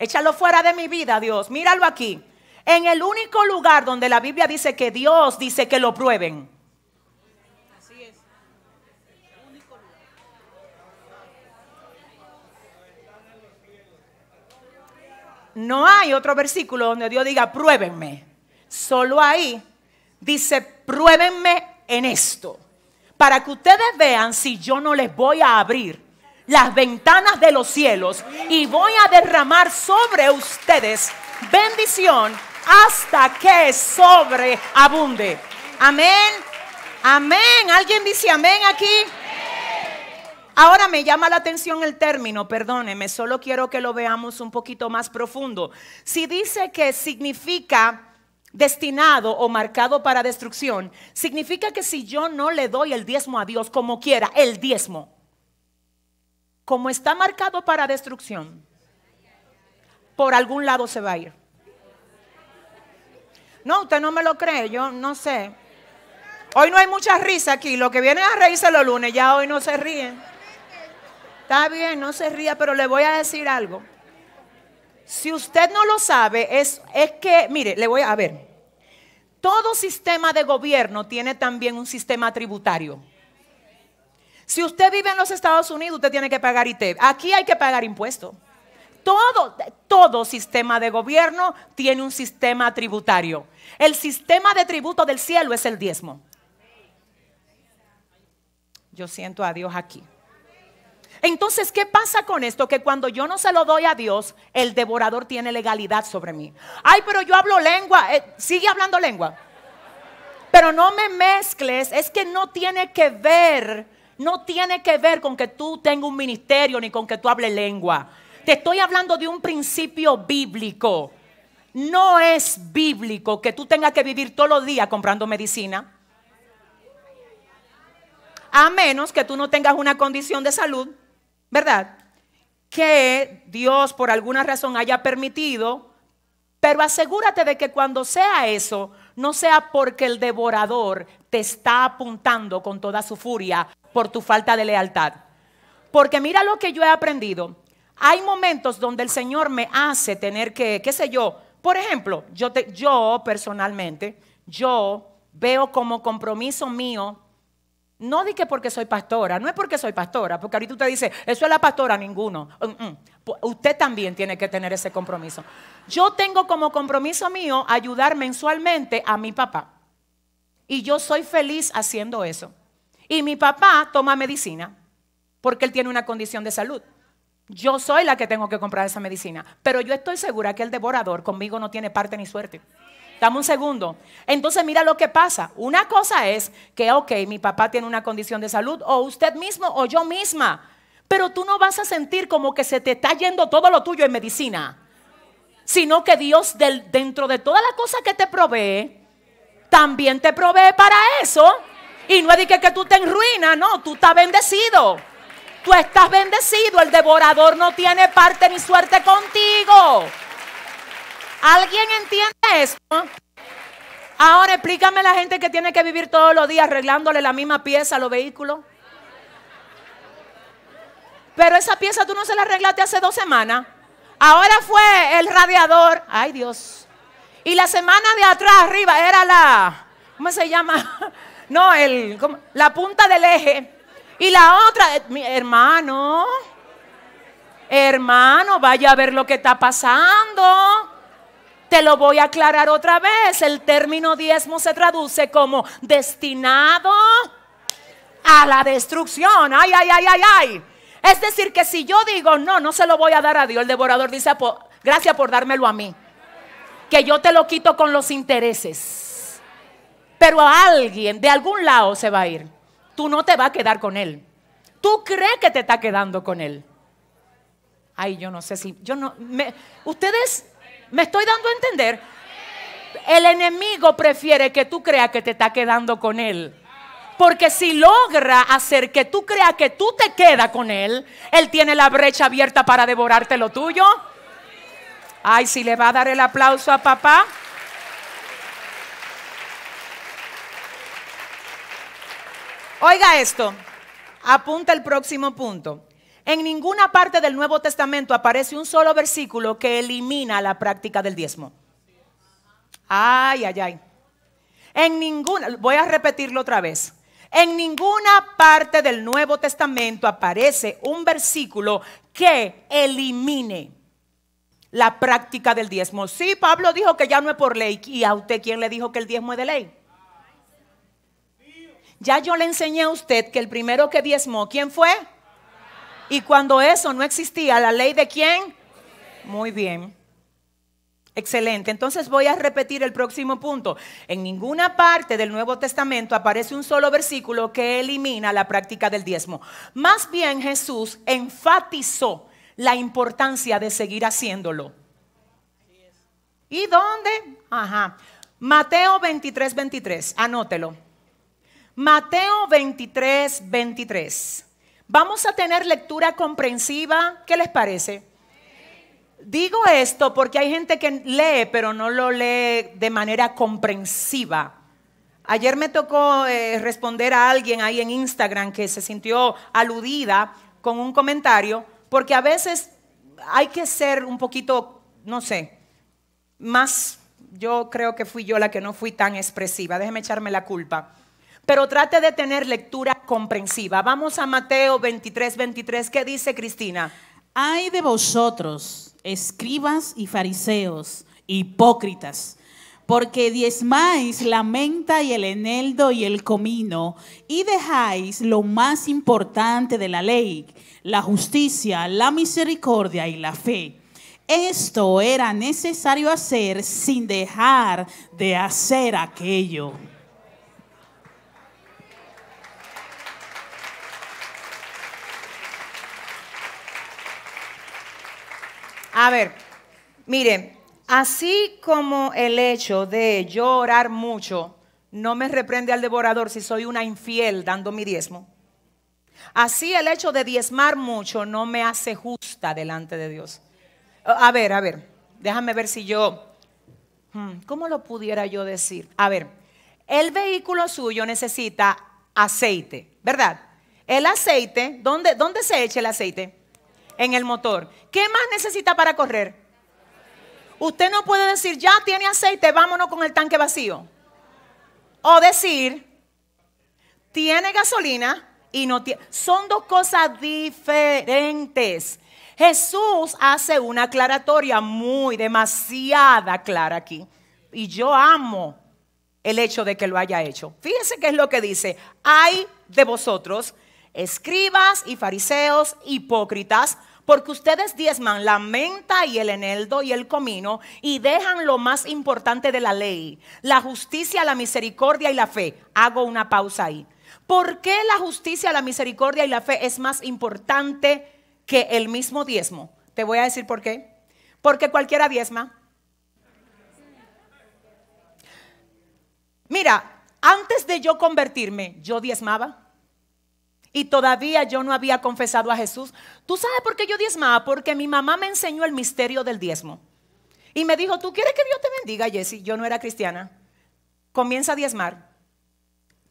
Échalo fuera de mi vida, Dios. Míralo aquí. En el único lugar donde la Biblia dice que Dios dice que lo prueben. Así es. No hay otro versículo donde Dios diga, pruébenme. Solo ahí dice, pruébenme en esto para que ustedes vean si yo no les voy a abrir las ventanas de los cielos y voy a derramar sobre ustedes bendición hasta que sobreabunde. Amén. Amén. ¿Alguien dice amén aquí? Ahora me llama la atención el término, perdóneme, solo quiero que lo veamos un poquito más profundo. Si dice que significa destinado o marcado para destrucción, significa que si yo no le doy el diezmo a Dios como quiera, el diezmo, como está marcado para destrucción, por algún lado se va a ir. No, usted no me lo cree, yo no sé. Hoy no hay mucha risa aquí, lo que vienen a reírse los lunes, ya hoy no se ríen. Está bien, no se ría, pero le voy a decir algo. Si usted no lo sabe, es, es que, mire, le voy a ver. Todo sistema de gobierno tiene también un sistema tributario. Si usted vive en los Estados Unidos, usted tiene que pagar ITEB. Aquí hay que pagar impuestos. Todo, todo sistema de gobierno tiene un sistema tributario. El sistema de tributo del cielo es el diezmo. Yo siento a Dios aquí. Entonces, ¿qué pasa con esto? Que cuando yo no se lo doy a Dios, el devorador tiene legalidad sobre mí. Ay, pero yo hablo lengua. Eh, sigue hablando lengua. Pero no me mezcles. Es que no tiene que ver, no tiene que ver con que tú tengas un ministerio ni con que tú hables lengua. Te estoy hablando de un principio bíblico. No es bíblico que tú tengas que vivir todos los días comprando medicina. A menos que tú no tengas una condición de salud ¿verdad? Que Dios por alguna razón haya permitido, pero asegúrate de que cuando sea eso, no sea porque el devorador te está apuntando con toda su furia por tu falta de lealtad. Porque mira lo que yo he aprendido. Hay momentos donde el Señor me hace tener que, qué sé yo, por ejemplo, yo, yo personalmente, yo veo como compromiso mío no di que porque soy pastora, no es porque soy pastora, porque ahorita usted dice, eso es la pastora, ninguno. Mm, mm. Usted también tiene que tener ese compromiso. Yo tengo como compromiso mío ayudar mensualmente a mi papá. Y yo soy feliz haciendo eso. Y mi papá toma medicina porque él tiene una condición de salud. Yo soy la que tengo que comprar esa medicina, pero yo estoy segura que el devorador conmigo no tiene parte ni suerte. Dame un segundo. Entonces mira lo que pasa. Una cosa es que, ok, mi papá tiene una condición de salud, o usted mismo, o yo misma, pero tú no vas a sentir como que se te está yendo todo lo tuyo en medicina, sino que Dios del, dentro de toda la cosa que te provee, también te provee para eso. Y no es de que, tú te enruinas no, tú estás bendecido. Tú estás bendecido, el devorador no tiene parte ni suerte contigo. ¿Alguien entiende esto? Ahora explícame la gente que tiene que vivir todos los días arreglándole la misma pieza a los vehículos. Pero esa pieza tú no se la arreglaste hace dos semanas. Ahora fue el radiador. Ay Dios. Y la semana de atrás arriba era la, ¿cómo se llama? No, el, la punta del eje. Y la otra, eh, mi hermano, hermano, vaya a ver lo que está pasando. Te lo voy a aclarar otra vez. El término diezmo se traduce como destinado a la destrucción. Ay, ay, ay, ay, ay. Es decir, que si yo digo, no, no se lo voy a dar a Dios, el devorador dice, gracias por dármelo a mí. Que yo te lo quito con los intereses. Pero a alguien de algún lado se va a ir. Tú no te vas a quedar con él. Tú crees que te está quedando con él. Ay, yo no sé si, yo no, me, ustedes ¿Me estoy dando a entender? El enemigo prefiere que tú creas que te está quedando con él. Porque si logra hacer que tú creas que tú te quedas con él, él tiene la brecha abierta para devorarte lo tuyo. Ay, si le va a dar el aplauso a papá. Oiga esto, apunta el próximo punto. En ninguna parte del Nuevo Testamento aparece un solo versículo que elimina la práctica del diezmo. Ay, ay, ay. En ninguna, voy a repetirlo otra vez. En ninguna parte del Nuevo Testamento aparece un versículo que elimine la práctica del diezmo. Sí, Pablo dijo que ya no es por ley. ¿Y a usted quién le dijo que el diezmo es de ley? Ya yo le enseñé a usted que el primero que diezmó, ¿quién fue? Y cuando eso no existía, ¿la ley de quién? Muy bien. Excelente. Entonces voy a repetir el próximo punto. En ninguna parte del Nuevo Testamento aparece un solo versículo que elimina la práctica del diezmo. Más bien Jesús enfatizó la importancia de seguir haciéndolo. ¿Y dónde? Ajá. Mateo 23, 23. Anótelo. Mateo 23, 23. Vamos a tener lectura comprensiva. ¿Qué les parece? Digo esto porque hay gente que lee, pero no lo lee de manera comprensiva. Ayer me tocó eh, responder a alguien ahí en Instagram que se sintió aludida con un comentario, porque a veces hay que ser un poquito, no sé, más, yo creo que fui yo la que no fui tan expresiva, déjeme echarme la culpa pero trate de tener lectura comprensiva. Vamos a Mateo 23, 23. ¿Qué dice Cristina? Ay de vosotros, escribas y fariseos, hipócritas, porque diezmáis la menta y el eneldo y el comino, y dejáis lo más importante de la ley, la justicia, la misericordia y la fe. Esto era necesario hacer sin dejar de hacer aquello. A ver, miren, así como el hecho de llorar mucho no me reprende al devorador si soy una infiel dando mi diezmo. Así el hecho de diezmar mucho no me hace justa delante de Dios. A ver, a ver, déjame ver si yo, hmm, ¿cómo lo pudiera yo decir? A ver, el vehículo suyo necesita aceite, ¿verdad? El aceite, ¿dónde, dónde se echa el aceite? en el motor. ¿Qué más necesita para correr? Usted no puede decir, ya tiene aceite, vámonos con el tanque vacío. O decir, tiene gasolina y no tiene... Son dos cosas diferentes. Jesús hace una aclaratoria muy, demasiada clara aquí. Y yo amo el hecho de que lo haya hecho. Fíjense qué es lo que dice. Hay de vosotros escribas y fariseos hipócritas, porque ustedes diezman la menta y el eneldo y el comino y dejan lo más importante de la ley, la justicia, la misericordia y la fe. Hago una pausa ahí. ¿Por qué la justicia, la misericordia y la fe es más importante que el mismo diezmo? Te voy a decir por qué. Porque cualquiera diezma. Mira, antes de yo convertirme, yo diezmaba y todavía yo no había confesado a Jesús. ¿Tú sabes por qué yo diezmaba? Porque mi mamá me enseñó el misterio del diezmo. Y me dijo, ¿tú quieres que Dios te bendiga, Jessie? Yo no era cristiana. Comienza a diezmar.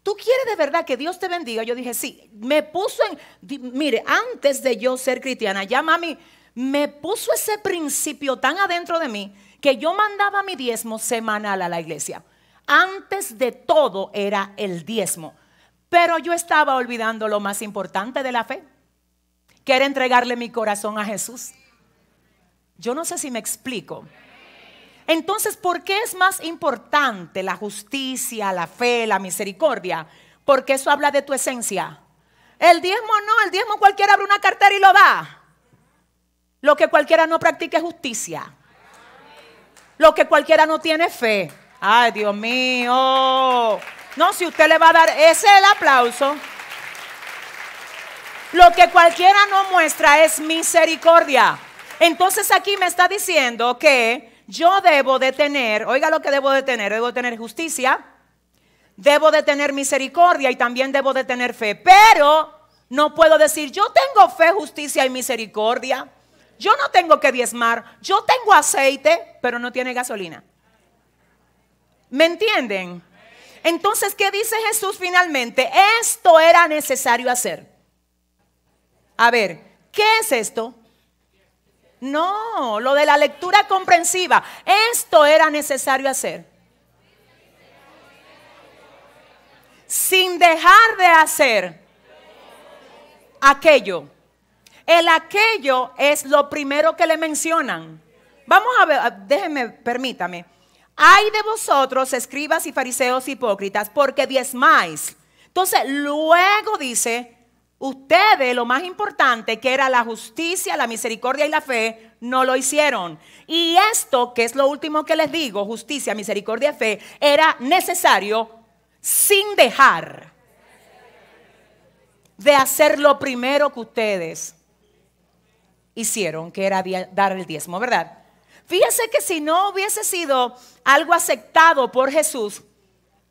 ¿Tú quieres de verdad que Dios te bendiga? Yo dije, sí. Me puso en, mire, antes de yo ser cristiana, ya mami, me puso ese principio tan adentro de mí que yo mandaba mi diezmo semanal a la iglesia. Antes de todo era el diezmo. Pero yo estaba olvidando lo más importante de la fe, que era entregarle mi corazón a Jesús. Yo no sé si me explico. Entonces, ¿por qué es más importante la justicia, la fe, la misericordia? Porque eso habla de tu esencia. El diezmo no, el diezmo cualquiera abre una cartera y lo da. Lo que cualquiera no practica es justicia. Lo que cualquiera no tiene fe. Ay, Dios mío. No, si usted le va a dar, ese el aplauso. Lo que cualquiera no muestra es misericordia. Entonces aquí me está diciendo que yo debo de tener, oiga lo que debo de tener, debo de tener justicia, debo de tener misericordia y también debo de tener fe. Pero no puedo decir, yo tengo fe, justicia y misericordia. Yo no tengo que diezmar, yo tengo aceite, pero no tiene gasolina. ¿Me entienden? Entonces, ¿qué dice Jesús finalmente? Esto era necesario hacer. A ver, ¿qué es esto? No, lo de la lectura comprensiva. Esto era necesario hacer. Sin dejar de hacer aquello. El aquello es lo primero que le mencionan. Vamos a ver, déjenme, permítame hay de vosotros, escribas y fariseos hipócritas, porque diezmáis. Entonces, luego dice, ustedes lo más importante, que era la justicia, la misericordia y la fe, no lo hicieron. Y esto, que es lo último que les digo, justicia, misericordia fe, era necesario sin dejar de hacer lo primero que ustedes hicieron, que era dar el diezmo, ¿verdad? Fíjese que si no hubiese sido algo aceptado por Jesús,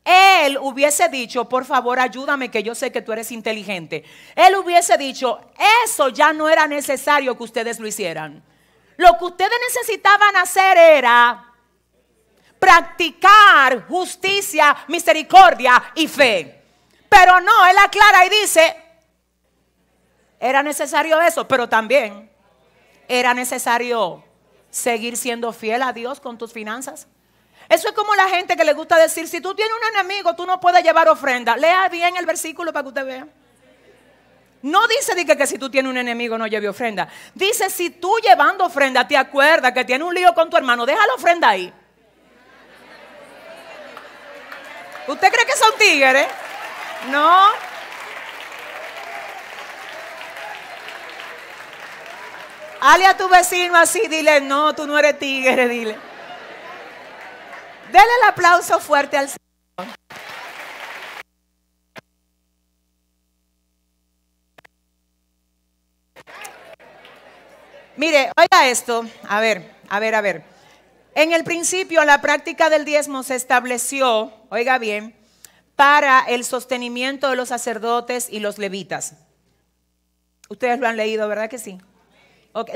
él hubiese dicho, por favor, ayúdame que yo sé que tú eres inteligente. Él hubiese dicho, eso ya no era necesario que ustedes lo hicieran. Lo que ustedes necesitaban hacer era practicar justicia, misericordia y fe. Pero no, él aclara y dice, era necesario eso, pero también era necesario seguir siendo fiel a Dios con tus finanzas. Eso es como la gente que le gusta decir, si tú tienes un enemigo, tú no puedes llevar ofrenda. Lea bien el versículo para que usted vea. No dice que, que si tú tienes un enemigo no lleve ofrenda. Dice, si tú llevando ofrenda te acuerdas que tiene un lío con tu hermano, deja la ofrenda ahí. ¿Usted cree que son tigres? No. Hale a tu vecino así, dile, no, tú no eres tigre, dile. Dele el aplauso fuerte al Señor. Mire, oiga esto, a ver, a ver, a ver. En el principio la práctica del diezmo se estableció, oiga bien, para el sostenimiento de los sacerdotes y los levitas. Ustedes lo han leído, ¿verdad que sí?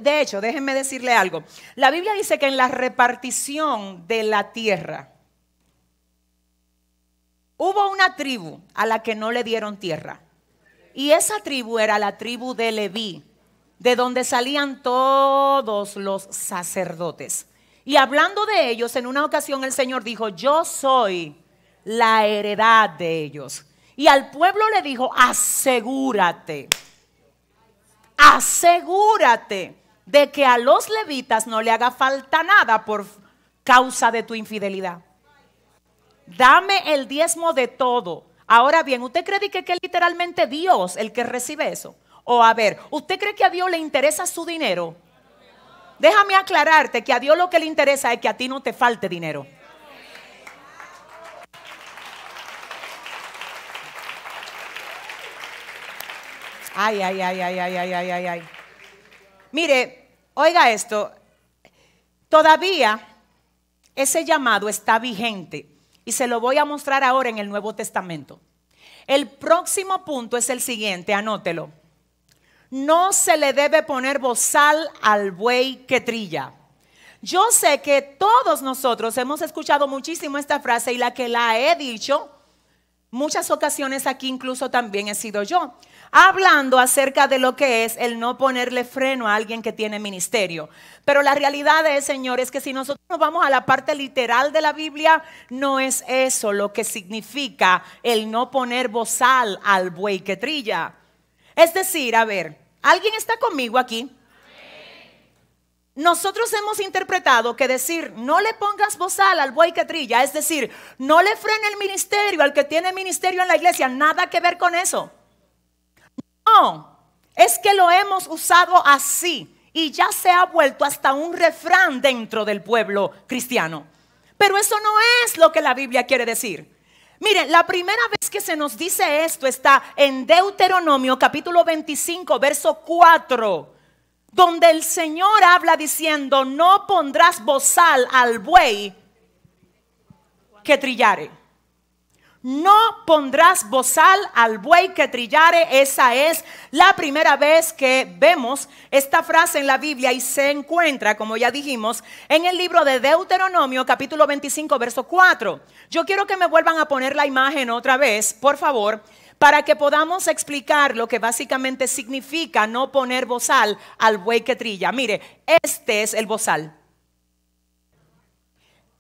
De hecho, déjenme decirle algo. La Biblia dice que en la repartición de la tierra hubo una tribu a la que no le dieron tierra. Y esa tribu era la tribu de Leví, de donde salían todos los sacerdotes. Y hablando de ellos, en una ocasión el Señor dijo, yo soy la heredad de ellos. Y al pueblo le dijo, asegúrate asegúrate de que a los levitas no le haga falta nada por causa de tu infidelidad. Dame el diezmo de todo. Ahora bien, ¿usted cree que es literalmente Dios el que recibe eso? O a ver, ¿usted cree que a Dios le interesa su dinero? Déjame aclararte que a Dios lo que le interesa es que a ti no te falte dinero. Ay, ay, ay, ay, ay, ay, ay, ay, Mire, oiga esto. Todavía ese llamado está vigente y se lo voy a mostrar ahora en el Nuevo Testamento. El próximo punto es el siguiente, anótelo. No se le debe poner bozal al buey que trilla. Yo sé que todos nosotros hemos escuchado muchísimo esta frase y la que la he dicho muchas ocasiones aquí incluso también he sido yo hablando acerca de lo que es el no ponerle freno a alguien que tiene ministerio. Pero la realidad es, señores, que si nosotros nos vamos a la parte literal de la Biblia, no es eso lo que significa el no poner bozal al buey que trilla. Es decir, a ver, ¿alguien está conmigo aquí? Nosotros hemos interpretado que decir no le pongas bozal al buey que trilla, es decir, no le frene el ministerio al que tiene ministerio en la iglesia, nada que ver con eso. Oh, es que lo hemos usado así y ya se ha vuelto hasta un refrán dentro del pueblo cristiano. Pero eso no es lo que la Biblia quiere decir. Miren, la primera vez que se nos dice esto está en Deuteronomio capítulo 25, verso 4, donde el Señor habla diciendo, no pondrás bozal al buey que trillare. No pondrás bozal al buey que trillare. Esa es la primera vez que vemos esta frase en la Biblia y se encuentra, como ya dijimos, en el libro de Deuteronomio capítulo 25, verso 4. Yo quiero que me vuelvan a poner la imagen otra vez, por favor, para que podamos explicar lo que básicamente significa no poner bozal al buey que trilla. Mire, este es el bozal.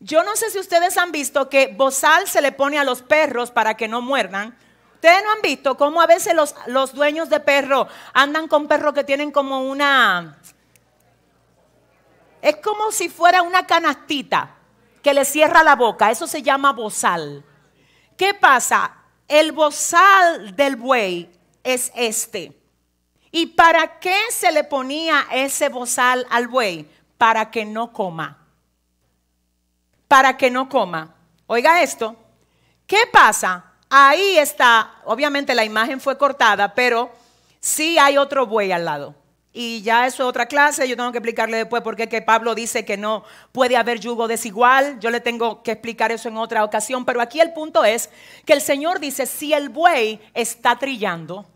Yo no sé si ustedes han visto que bozal se le pone a los perros para que no muerdan. Ustedes no han visto cómo a veces los, los dueños de perros andan con perros que tienen como una... Es como si fuera una canastita que le cierra la boca. Eso se llama bozal. ¿Qué pasa? El bozal del buey es este. ¿Y para qué se le ponía ese bozal al buey? Para que no coma para que no coma. Oiga esto, ¿qué pasa? Ahí está, obviamente la imagen fue cortada, pero sí hay otro buey al lado. Y ya eso es otra clase, yo tengo que explicarle después por qué Pablo dice que no puede haber yugo desigual, yo le tengo que explicar eso en otra ocasión, pero aquí el punto es que el Señor dice, si el buey está trillando,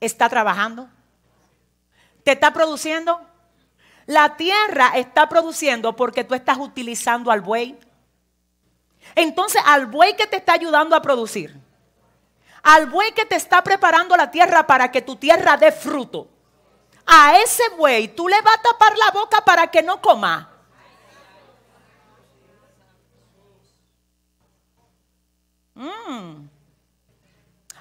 está trabajando, te está produciendo, la tierra está produciendo porque tú estás utilizando al buey. Entonces, al buey que te está ayudando a producir, al buey que te está preparando la tierra para que tu tierra dé fruto, a ese buey tú le vas a tapar la boca para que no coma. Mm.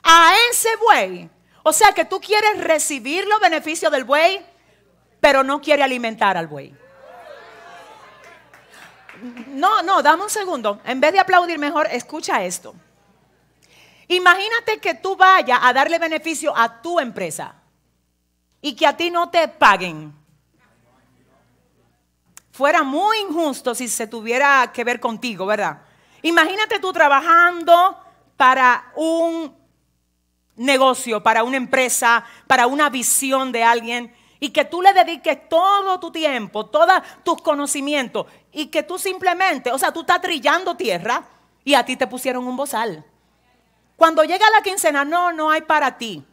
A ese buey. O sea que tú quieres recibir los beneficios del buey pero no quiere alimentar al buey. No, no, dame un segundo. En vez de aplaudir mejor, escucha esto. Imagínate que tú vayas a darle beneficio a tu empresa y que a ti no te paguen. Fuera muy injusto si se tuviera que ver contigo, ¿verdad? Imagínate tú trabajando para un negocio, para una empresa, para una visión de alguien y que tú le dediques todo tu tiempo, todos tus conocimientos y que tú simplemente, o sea, tú estás trillando tierra y a ti te pusieron un bozal. Cuando llega la quincena, no, no hay para ti.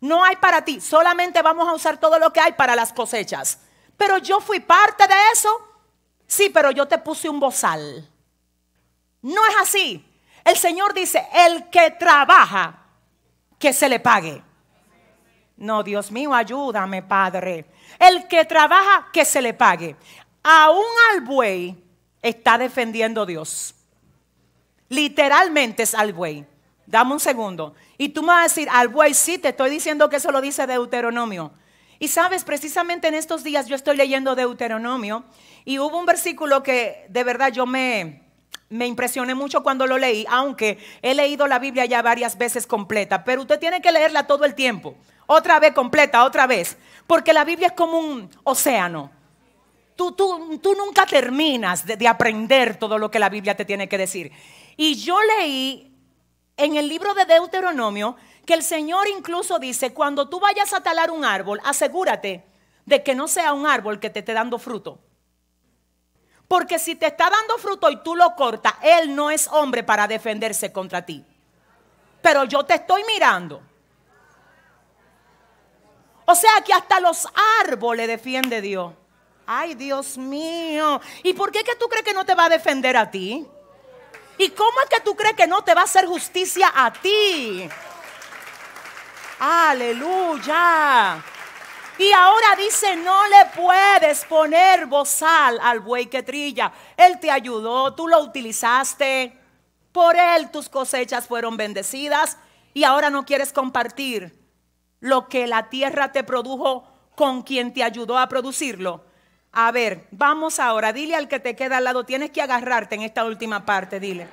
No hay para ti. Solamente vamos a usar todo lo que hay para las cosechas. Pero yo fui parte de eso. Sí, pero yo te puse un bozal. No es así. El Señor dice, el que trabaja, que se le pague. No, Dios mío, ayúdame, Padre. El que trabaja, que se le pague. Aún al buey está defendiendo Dios. Literalmente es al buey. Dame un segundo. Y tú me vas a decir, al buey, sí, te estoy diciendo que eso lo dice Deuteronomio. Y sabes, precisamente en estos días yo estoy leyendo Deuteronomio y hubo un versículo que de verdad yo me, me impresioné mucho cuando lo leí, aunque he leído la Biblia ya varias veces completa, pero usted tiene que leerla todo el tiempo. Otra vez completa, otra vez. Porque la Biblia es como un océano. Tú, tú, tú nunca terminas de, de aprender todo lo que la Biblia te tiene que decir. Y yo leí en el libro de Deuteronomio que el Señor incluso dice, cuando tú vayas a talar un árbol, asegúrate de que no sea un árbol que te esté dando fruto. Porque si te está dando fruto y tú lo cortas, Él no es hombre para defenderse contra ti. Pero yo te estoy mirando. O sea que hasta los árboles defiende Dios. Ay, Dios mío. ¿Y por qué que tú crees que no te va a defender a ti? ¿Y cómo es que tú crees que no te va a hacer justicia a ti? Aleluya. Y ahora dice, no le puedes poner bozal al buey que trilla. Él te ayudó, tú lo utilizaste. Por él tus cosechas fueron bendecidas y ahora no quieres compartir lo que la tierra te produjo con quien te ayudó a producirlo? A ver, vamos ahora, dile al que te queda al lado, tienes que agarrarte en esta última parte, dile.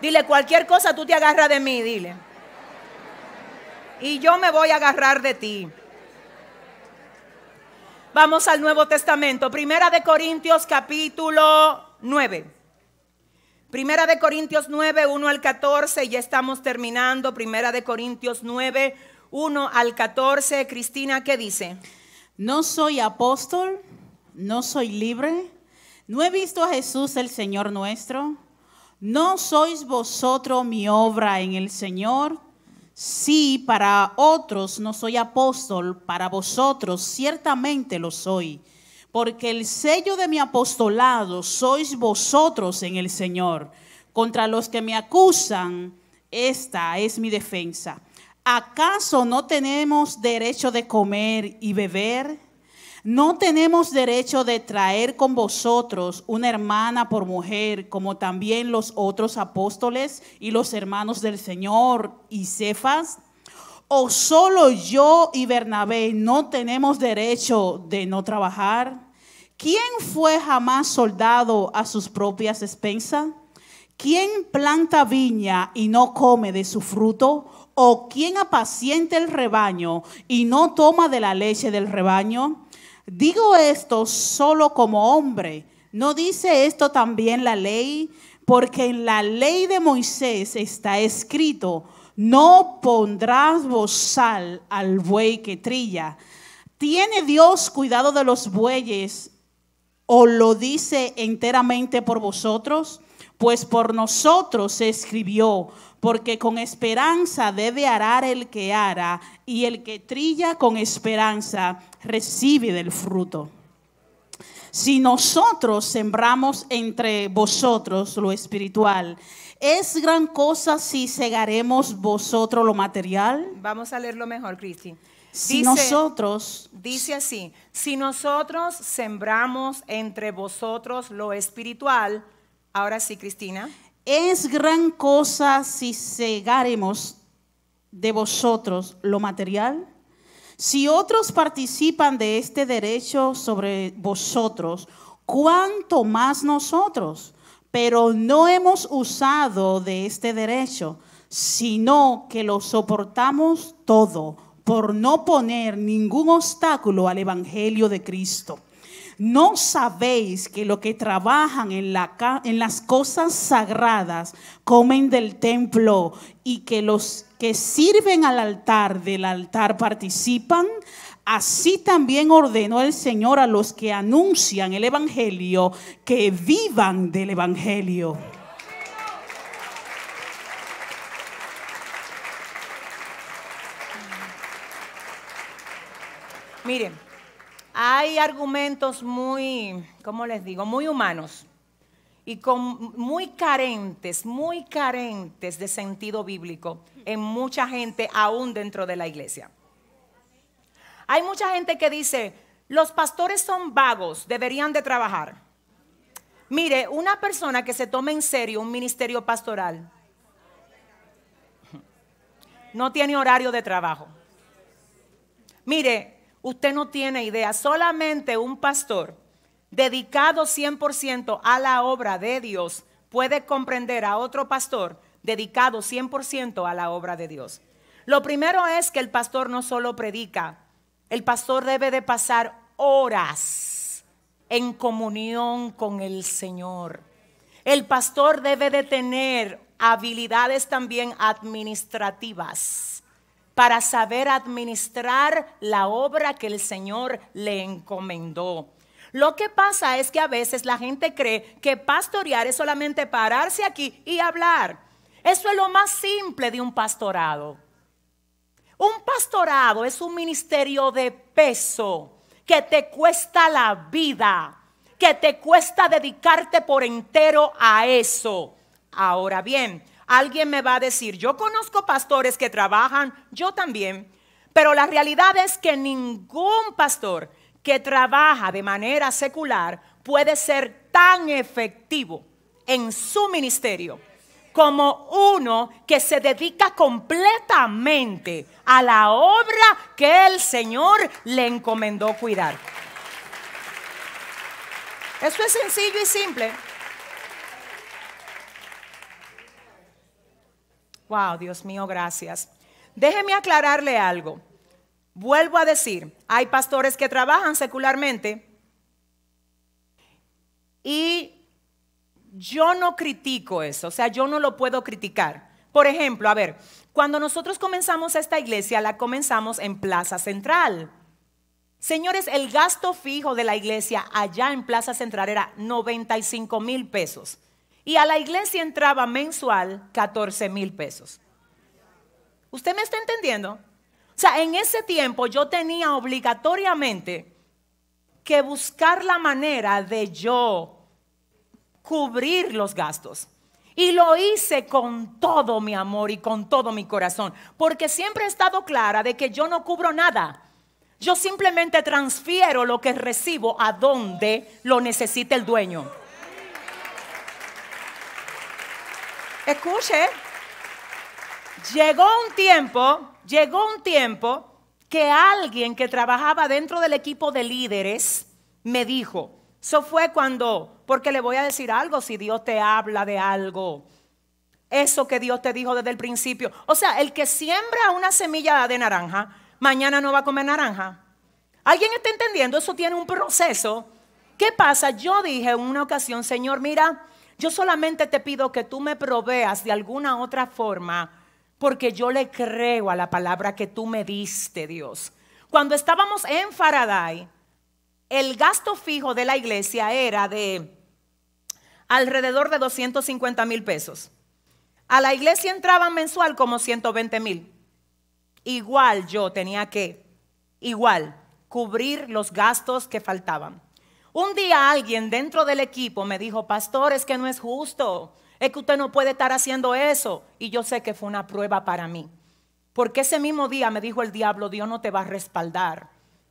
Dile, cualquier cosa tú te agarras de mí, dile. Y yo me voy a agarrar de ti. Vamos al Nuevo Testamento. Primera de Corintios capítulo 9. Primera de Corintios 9, 1 al 14, ya estamos terminando. Primera de Corintios 9, 1 al 14. Cristina, ¿qué dice? No soy apóstol, no soy libre, no he visto a Jesús el Señor nuestro, no sois vosotros mi obra en el Señor. Si para otros no soy apóstol, para vosotros ciertamente lo soy, porque el sello de mi apostolado sois vosotros en el Señor. Contra los que me acusan, esta es mi defensa ¿acaso no tenemos derecho de comer y beber? ¿No tenemos derecho de traer con vosotros una hermana por mujer, como también los otros apóstoles y los hermanos del Señor y Cefas? ¿O solo yo y Bernabé no tenemos derecho de no trabajar? ¿Quién fue jamás soldado a sus propias expensas? ¿Quién planta viña y no come de su fruto? ¿O quién apacienta el rebaño y no toma de la leche del rebaño? Digo esto solo como hombre. ¿No dice esto también la ley? Porque en la ley de Moisés está escrito, no pondrás sal al buey que trilla. ¿Tiene Dios cuidado de los bueyes o lo dice enteramente por vosotros? pues por nosotros se escribió, porque con esperanza debe arar el que ara, y el que trilla con esperanza recibe del fruto. Si nosotros sembramos entre vosotros lo espiritual, ¿es gran cosa si segaremos vosotros lo material? Vamos a leerlo mejor, Cristi. Si nosotros... Dice así, si nosotros sembramos entre vosotros lo espiritual, Ahora sí, Cristina. Es gran cosa si cegáremos de vosotros lo material. Si otros participan de este derecho sobre vosotros, cuánto más nosotros. Pero no hemos usado de este derecho, sino que lo soportamos todo por no poner ningún obstáculo al Evangelio de Cristo. ¿No sabéis que los que trabajan en, la, en las cosas sagradas comen del templo y que los que sirven al altar del altar participan? Así también ordenó el Señor a los que anuncian el Evangelio que vivan del Evangelio. Miren, hay argumentos muy, ¿cómo les digo? Muy humanos y con, muy carentes, muy carentes de sentido bíblico en mucha gente aún dentro de la iglesia. Hay mucha gente que dice, los pastores son vagos, deberían de trabajar. Mire, una persona que se tome en serio un ministerio pastoral no tiene horario de trabajo. Mire, Usted no tiene idea. Solamente un pastor dedicado 100% a la obra de Dios puede comprender a otro pastor dedicado 100% a la obra de Dios. Lo primero es que el pastor no solo predica, el pastor debe de pasar horas en comunión con el Señor. El pastor debe de tener habilidades también administrativas para saber administrar la obra que el Señor le encomendó. Lo que pasa es que a veces la gente cree que pastorear es solamente pararse aquí y hablar. Eso es lo más simple de un pastorado. Un pastorado es un ministerio de peso que te cuesta la vida, que te cuesta dedicarte por entero a eso. Ahora bien, Alguien me va a decir, yo conozco pastores que trabajan, yo también, pero la realidad es que ningún pastor que trabaja de manera secular puede ser tan efectivo en su ministerio como uno que se dedica completamente a la obra que el Señor le encomendó cuidar. Eso es sencillo y simple. Wow, Dios mío, gracias. Déjeme aclararle algo. Vuelvo a decir, hay pastores que trabajan secularmente y yo no critico eso, o sea, yo no lo puedo criticar. Por ejemplo, a ver, cuando nosotros comenzamos esta iglesia, la comenzamos en Plaza Central. Señores, el gasto fijo de la iglesia allá en Plaza Central era 95 mil pesos. Y a la iglesia entraba mensual 14 mil pesos. ¿Usted me está entendiendo? O sea, en ese tiempo yo tenía obligatoriamente que buscar la manera de yo cubrir los gastos. Y lo hice con todo mi amor y con todo mi corazón, porque siempre he estado clara de que yo no cubro nada. Yo simplemente transfiero lo que recibo a donde lo necesite el dueño. Escuche. Llegó un tiempo, llegó un tiempo que alguien que trabajaba dentro del equipo de líderes me dijo, eso fue cuando, porque le voy a decir algo si Dios te habla de algo. Eso que Dios te dijo desde el principio. O sea, el que siembra una semilla de naranja, mañana no va a comer naranja. ¿Alguien está entendiendo? Eso tiene un proceso. ¿Qué pasa? Yo dije en una ocasión, Señor, mira, yo solamente te pido que tú me proveas de alguna otra forma, porque yo le creo a la palabra que tú me diste, Dios. Cuando estábamos en Faraday, el gasto fijo de la iglesia era de alrededor de 250 mil pesos. A la iglesia entraban mensual como 120 mil. Igual yo tenía que, igual, cubrir los gastos que faltaban. Un día alguien dentro del equipo me dijo, pastor, es que no es justo, es que usted no puede estar haciendo eso. Y yo sé que fue una prueba para mí. Porque ese mismo día me dijo el diablo, Dios no te va a respaldar.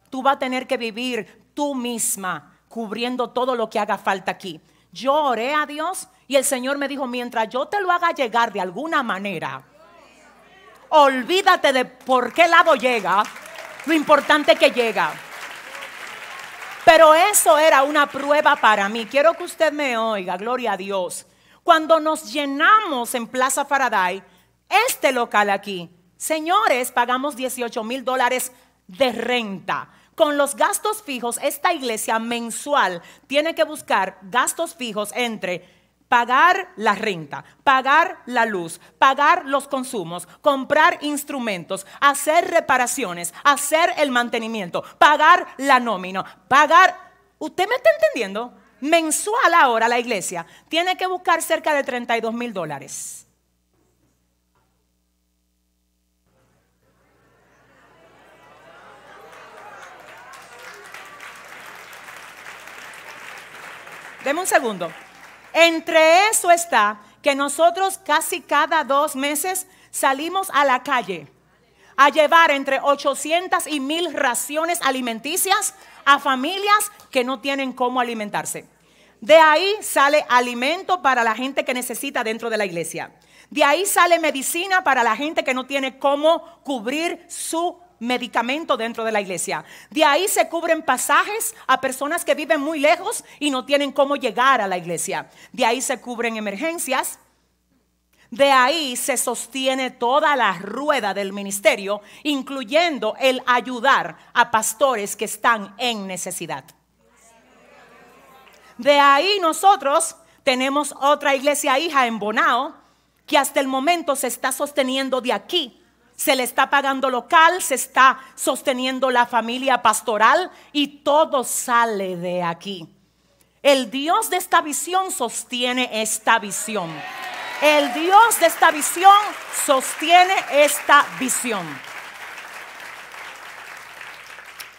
Tú vas a tener que vivir tú misma cubriendo todo lo que haga falta aquí. Yo oré a Dios y el Señor me dijo, mientras yo te lo haga llegar de alguna manera, olvídate de por qué lado llega, lo importante que llega. Pero eso era una prueba para mí. Quiero que usted me oiga, gloria a Dios. Cuando nos llenamos en Plaza Faraday, este local aquí, señores, pagamos 18 mil dólares de renta. Con los gastos fijos, esta iglesia mensual tiene que buscar gastos fijos entre pagar la renta, pagar la luz, pagar los consumos, comprar instrumentos, hacer reparaciones, hacer el mantenimiento, pagar la nómina, pagar... ¿Usted me está entendiendo? Mensual ahora la iglesia tiene que buscar cerca de 32 mil dólares. Deme un segundo. Entre eso está que nosotros casi cada dos meses salimos a la calle a llevar entre 800 y 1000 raciones alimenticias a familias que no tienen cómo alimentarse. De ahí sale alimento para la gente que necesita dentro de la iglesia. De ahí sale medicina para la gente que no tiene cómo cubrir su medicamento dentro de la iglesia. De ahí se cubren pasajes a personas que viven muy lejos y no tienen cómo llegar a la iglesia. De ahí se cubren emergencias. De ahí se sostiene toda la rueda del ministerio, incluyendo el ayudar a pastores que están en necesidad. De ahí nosotros tenemos otra iglesia hija en Bonao que hasta el momento se está sosteniendo de aquí se le está pagando local, se está sosteniendo la familia pastoral y todo sale de aquí. El Dios de esta visión sostiene esta visión. El Dios de esta visión sostiene esta visión.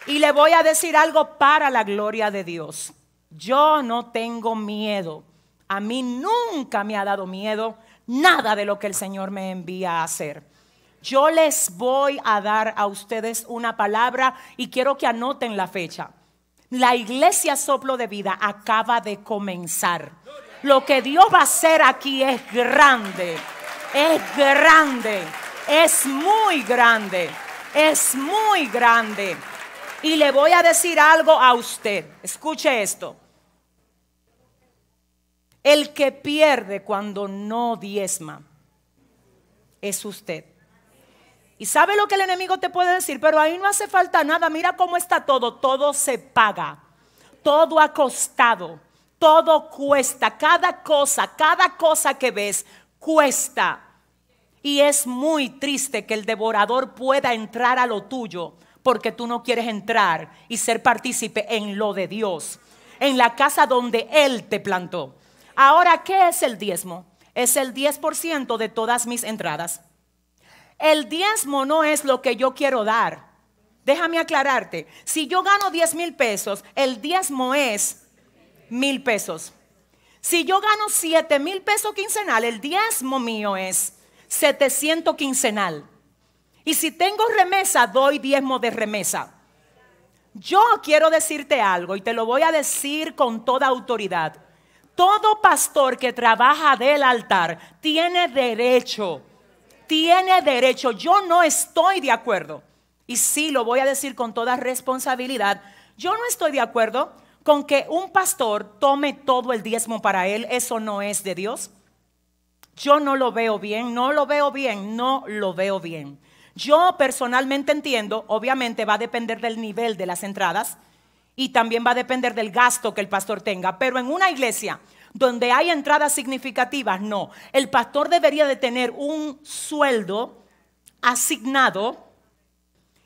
Y le voy a decir algo para la gloria de Dios. Yo no tengo miedo. A mí nunca me ha dado miedo nada de lo que el Señor me envía a hacer. Yo les voy a dar a ustedes una palabra y quiero que anoten la fecha. La iglesia soplo de vida acaba de comenzar. Lo que Dios va a hacer aquí es grande, es grande, es muy grande, es muy grande. Y le voy a decir algo a usted. Escuche esto. El que pierde cuando no diezma es usted. Y sabe lo que el enemigo te puede decir, pero ahí no hace falta nada. Mira cómo está todo. Todo se paga. Todo ha costado. Todo cuesta. Cada cosa, cada cosa que ves cuesta. Y es muy triste que el devorador pueda entrar a lo tuyo porque tú no quieres entrar y ser partícipe en lo de Dios, en la casa donde Él te plantó. Ahora, ¿qué es el diezmo? Es el 10% de todas mis entradas. El diezmo no es lo que yo quiero dar. Déjame aclararte. Si yo gano diez mil pesos, el diezmo es mil pesos. Si yo gano 7 mil pesos quincenal, el diezmo mío es 700 quincenal. Y si tengo remesa, doy diezmo de remesa. Yo quiero decirte algo y te lo voy a decir con toda autoridad. Todo pastor que trabaja del altar tiene derecho tiene derecho. Yo no estoy de acuerdo. Y sí, lo voy a decir con toda responsabilidad. Yo no estoy de acuerdo con que un pastor tome todo el diezmo para él. Eso no es de Dios. Yo no lo veo bien, no lo veo bien, no lo veo bien. Yo personalmente entiendo, obviamente va a depender del nivel de las entradas y también va a depender del gasto que el pastor tenga, pero en una iglesia donde hay entradas significativas, no. El pastor debería de tener un sueldo asignado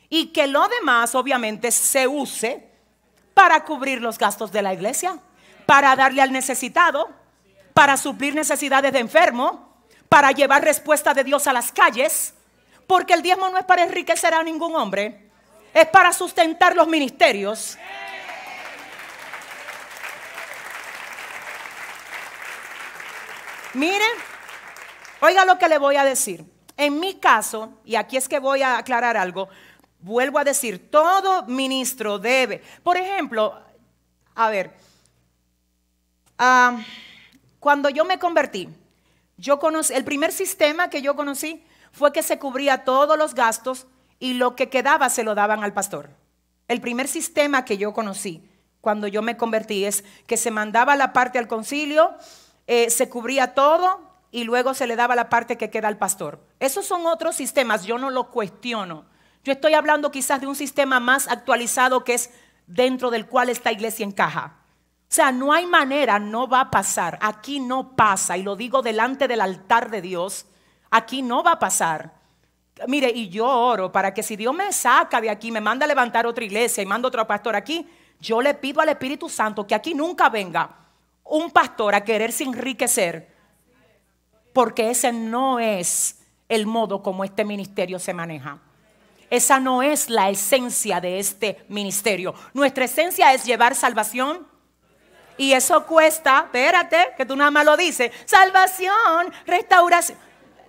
y que lo demás obviamente se use para cubrir los gastos de la iglesia, para darle al necesitado, para suplir necesidades de enfermo, para llevar respuesta de Dios a las calles, porque el diezmo no es para enriquecer a ningún hombre, es para sustentar los ministerios. Mire, oiga lo que le voy a decir. En mi caso, y aquí es que voy a aclarar algo, vuelvo a decir, todo ministro debe, por ejemplo, a ver, ah, cuando yo me convertí, yo el primer sistema que yo conocí fue que se cubría todos los gastos y lo que quedaba se lo daban al pastor. El primer sistema que yo conocí cuando yo me convertí es que se mandaba la parte al concilio, eh, se cubría todo y luego se le daba la parte que queda al pastor. Esos son otros sistemas, yo no los cuestiono. Yo estoy hablando quizás de un sistema más actualizado que es dentro del cual esta iglesia encaja. O sea, no hay manera, no va a pasar. Aquí no pasa, y lo digo delante del altar de Dios, aquí no va a pasar. Mire, y yo oro para que si Dios me saca de aquí, me manda a levantar otra iglesia y manda otro pastor aquí, yo le pido al Espíritu Santo que aquí nunca venga un pastor a quererse enriquecer, porque ese no es el modo como este ministerio se maneja. Esa no es la esencia de este ministerio. Nuestra esencia es llevar salvación. Y eso cuesta, espérate, que tú nada más lo dices, salvación, restauración.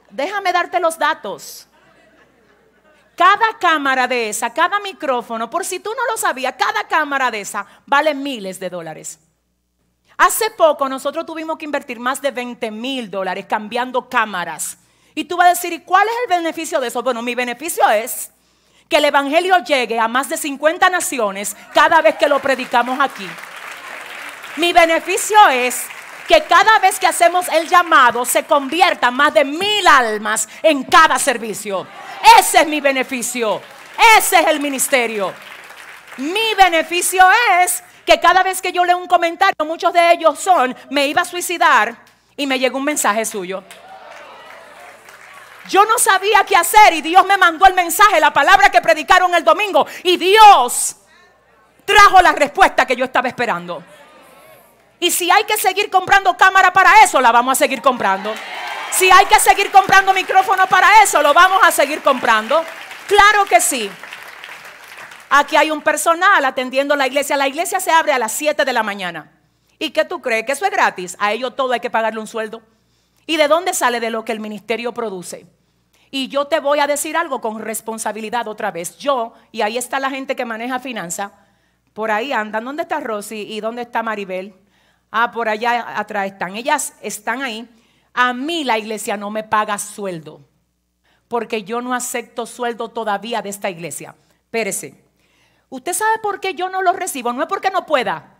Déjame darte los datos. Cada cámara de esa, cada micrófono, por si tú no lo sabías, cada cámara de esa vale miles de dólares. Hace poco nosotros tuvimos que invertir más de 20 mil dólares cambiando cámaras. Y tú vas a decir, ¿y cuál es el beneficio de eso? Bueno, mi beneficio es que el Evangelio llegue a más de 50 naciones cada vez que lo predicamos aquí. Mi beneficio es que cada vez que hacemos el llamado se conviertan más de mil almas en cada servicio. Ese es mi beneficio. Ese es el ministerio. Mi beneficio es que cada vez que yo leo un comentario, muchos de ellos son, me iba a suicidar y me llegó un mensaje suyo. Yo no sabía qué hacer y Dios me mandó el mensaje, la palabra que predicaron el domingo y Dios trajo la respuesta que yo estaba esperando. Y si hay que seguir comprando cámara para eso, la vamos a seguir comprando. Si hay que seguir comprando micrófono para eso, lo vamos a seguir comprando. Claro que sí. Aquí hay un personal atendiendo la iglesia. La iglesia se abre a las 7 de la mañana. ¿Y qué tú crees? ¿Que eso es gratis? A ellos todo hay que pagarle un sueldo. ¿Y de dónde sale de lo que el ministerio produce? Y yo te voy a decir algo con responsabilidad otra vez. Yo, y ahí está la gente que maneja finanzas, por ahí andan. ¿Dónde está Rosy y dónde está Maribel? Ah, por allá atrás están. Ellas están ahí. A mí la iglesia no me paga sueldo, porque yo no acepto sueldo todavía de esta iglesia. Pérese. Usted sabe por qué yo no lo recibo, no es porque no pueda.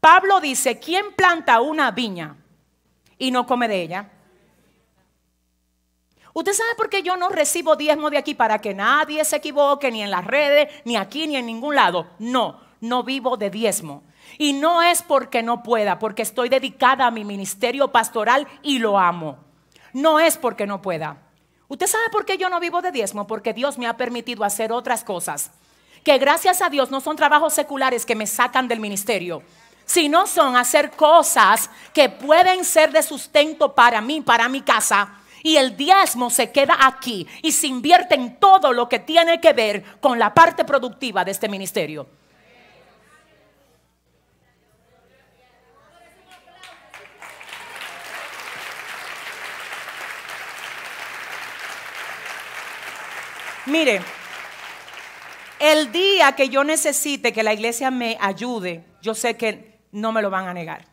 Pablo dice, ¿quién planta una viña y no come de ella? Usted sabe por qué yo no recibo diezmo de aquí para que nadie se equivoque, ni en las redes, ni aquí, ni en ningún lado. No, no vivo de diezmo. Y no es porque no pueda, porque estoy dedicada a mi ministerio pastoral y lo amo. No es porque no pueda. Usted sabe por qué yo no vivo de diezmo, porque Dios me ha permitido hacer otras cosas que gracias a Dios no son trabajos seculares que me sacan del ministerio, sino son hacer cosas que pueden ser de sustento para mí, para mi casa. Y el diezmo se queda aquí y se invierte en todo lo que tiene que ver con la parte productiva de este ministerio. Mire, el día que yo necesite que la iglesia me ayude, yo sé que no me lo van a negar.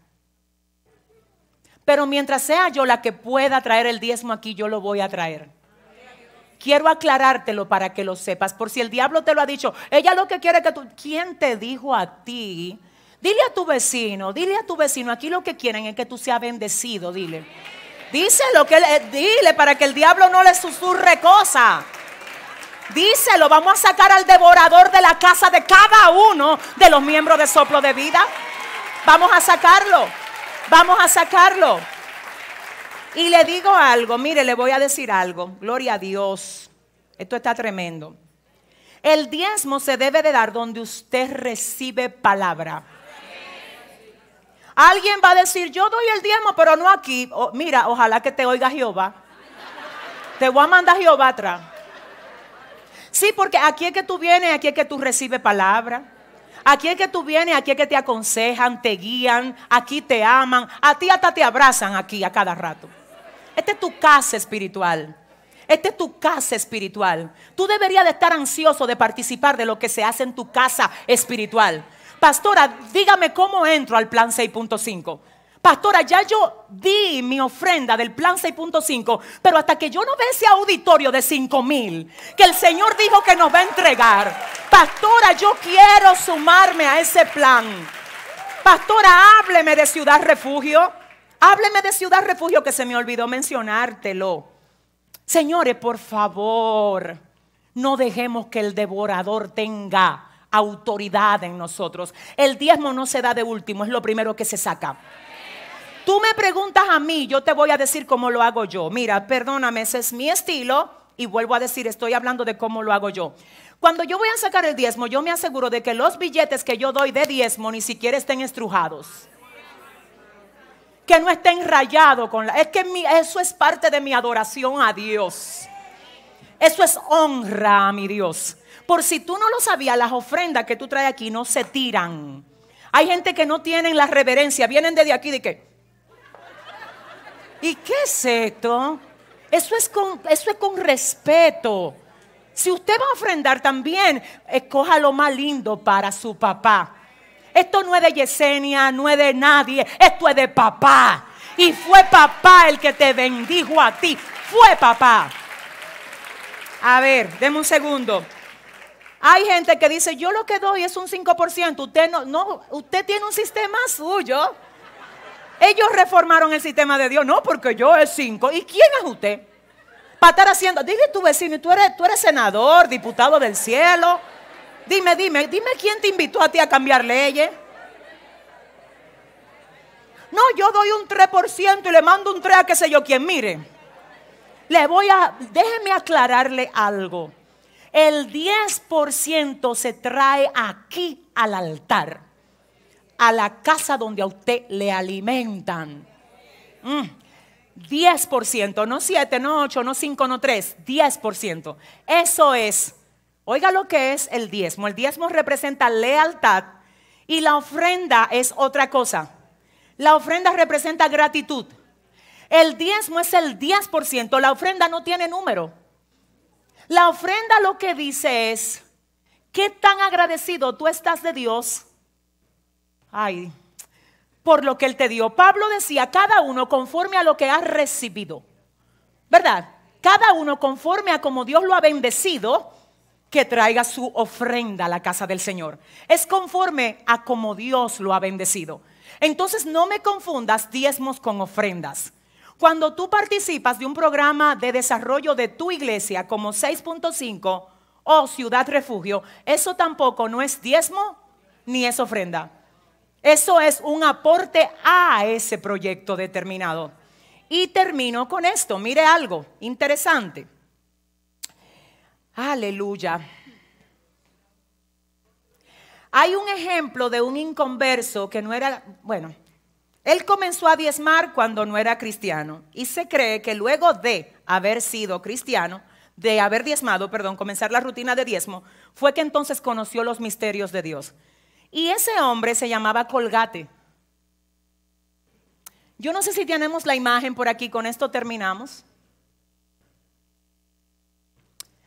Pero mientras sea yo la que pueda traer el diezmo aquí, yo lo voy a traer. Quiero aclarártelo para que lo sepas, por si el diablo te lo ha dicho. Ella lo que quiere que tú... ¿Quién te dijo a ti? Dile a tu vecino, dile a tu vecino, aquí lo que quieren es que tú seas bendecido, dile. Dice lo que dile para que el diablo no le susurre cosas. Díselo, vamos a sacar al devorador de la casa de cada uno de los miembros de soplo de vida. Vamos a sacarlo, vamos a sacarlo. Y le digo algo, mire, le voy a decir algo, gloria a Dios, esto está tremendo. El diezmo se debe de dar donde usted recibe palabra. Alguien va a decir, yo doy el diezmo, pero no aquí. mira, ojalá que te oiga Jehová. Te voy a mandar Jehová atrás. Sí, porque aquí es que tú vienes, aquí es que tú recibes palabra. Aquí es que tú vienes, aquí es que te aconsejan, te guían, aquí te aman, a ti hasta te abrazan aquí a cada rato. Esta es tu casa espiritual. Esta es tu casa espiritual. Tú deberías de estar ansioso de participar de lo que se hace en tu casa espiritual. Pastora, dígame cómo entro al plan 6.5 pastora, ya yo di mi ofrenda del plan 6.5, pero hasta que yo no vea ese auditorio de 5 mil que el Señor dijo que nos va a entregar, pastora, yo quiero sumarme a ese plan. Pastora, hábleme de Ciudad Refugio. Hábleme de Ciudad Refugio que se me olvidó mencionártelo. Señores, por favor, no dejemos que el devorador tenga autoridad en nosotros. El diezmo no se da de último, es lo primero que se saca. Tú me preguntas a mí, yo te voy a decir cómo lo hago yo. Mira, perdóname, ese es mi estilo y vuelvo a decir, estoy hablando de cómo lo hago yo. Cuando yo voy a sacar el diezmo, yo me aseguro de que los billetes que yo doy de diezmo ni siquiera estén estrujados. Que no estén rayados con la... Es que eso es parte de mi adoración a Dios. Eso es honra a mi Dios. Por si tú no lo sabías, las ofrendas que tú traes aquí no se tiran. Hay gente que no tienen la reverencia, vienen desde aquí de que ¿Y qué es esto? Eso es con, respeto. Si usted va a ofrendar también, escoja eh, lo más lindo para su papá. Esto no es de Yesenia, no es de nadie, esto es de papá. Y fue papá el que te bendijo a ti, fue papá. A ver, deme un segundo. Hay gente que dice, yo lo que doy es un 5%, usted, no, no, usted tiene un sistema suyo. Ellos reformaron el sistema de Dios. No, porque yo es cinco. ¿Y quién es usted? Para estar haciendo. Dile tu vecino, tú eres, tú eres senador, diputado del cielo. Dime, dime, dime quién te invitó a ti a cambiar leyes. No, yo doy un 3% y le mando un 3 a qué sé yo quién. Mire, le voy a, déjeme aclararle algo. El 10% se trae aquí al altar a la casa donde a usted le alimentan. 10%, mm. no 7, no 8, no 5, no 3, 10%. Eso es, oiga lo que es el diezmo. El diezmo representa lealtad y la ofrenda es otra cosa. La ofrenda representa gratitud. El diezmo es el 10%, la ofrenda no tiene número. La ofrenda lo que dice es, ¿qué tan agradecido tú estás de Dios? Ay, por lo que Él te dio. Pablo decía, cada uno conforme a lo que has recibido. ¿Verdad? Cada uno conforme a como Dios lo ha bendecido, que traiga su ofrenda a la casa del Señor. Es conforme a como Dios lo ha bendecido. Entonces no me confundas diezmos con ofrendas. Cuando tú participas de un programa de desarrollo de tu iglesia como 6.5 o Ciudad Refugio, eso tampoco no es diezmo ni es ofrenda. Eso es un aporte a ese proyecto determinado. Y termino con esto. Mire algo interesante. Aleluya. Hay un ejemplo de un inconverso que no era, bueno, él comenzó a diezmar cuando no era cristiano y se cree que luego de haber sido cristiano, de haber diezmado, perdón, comenzar la rutina de diezmo, fue que entonces conoció los misterios de Dios. Y ese hombre se llamaba Colgate. Yo no sé si tenemos la imagen por aquí, con esto terminamos.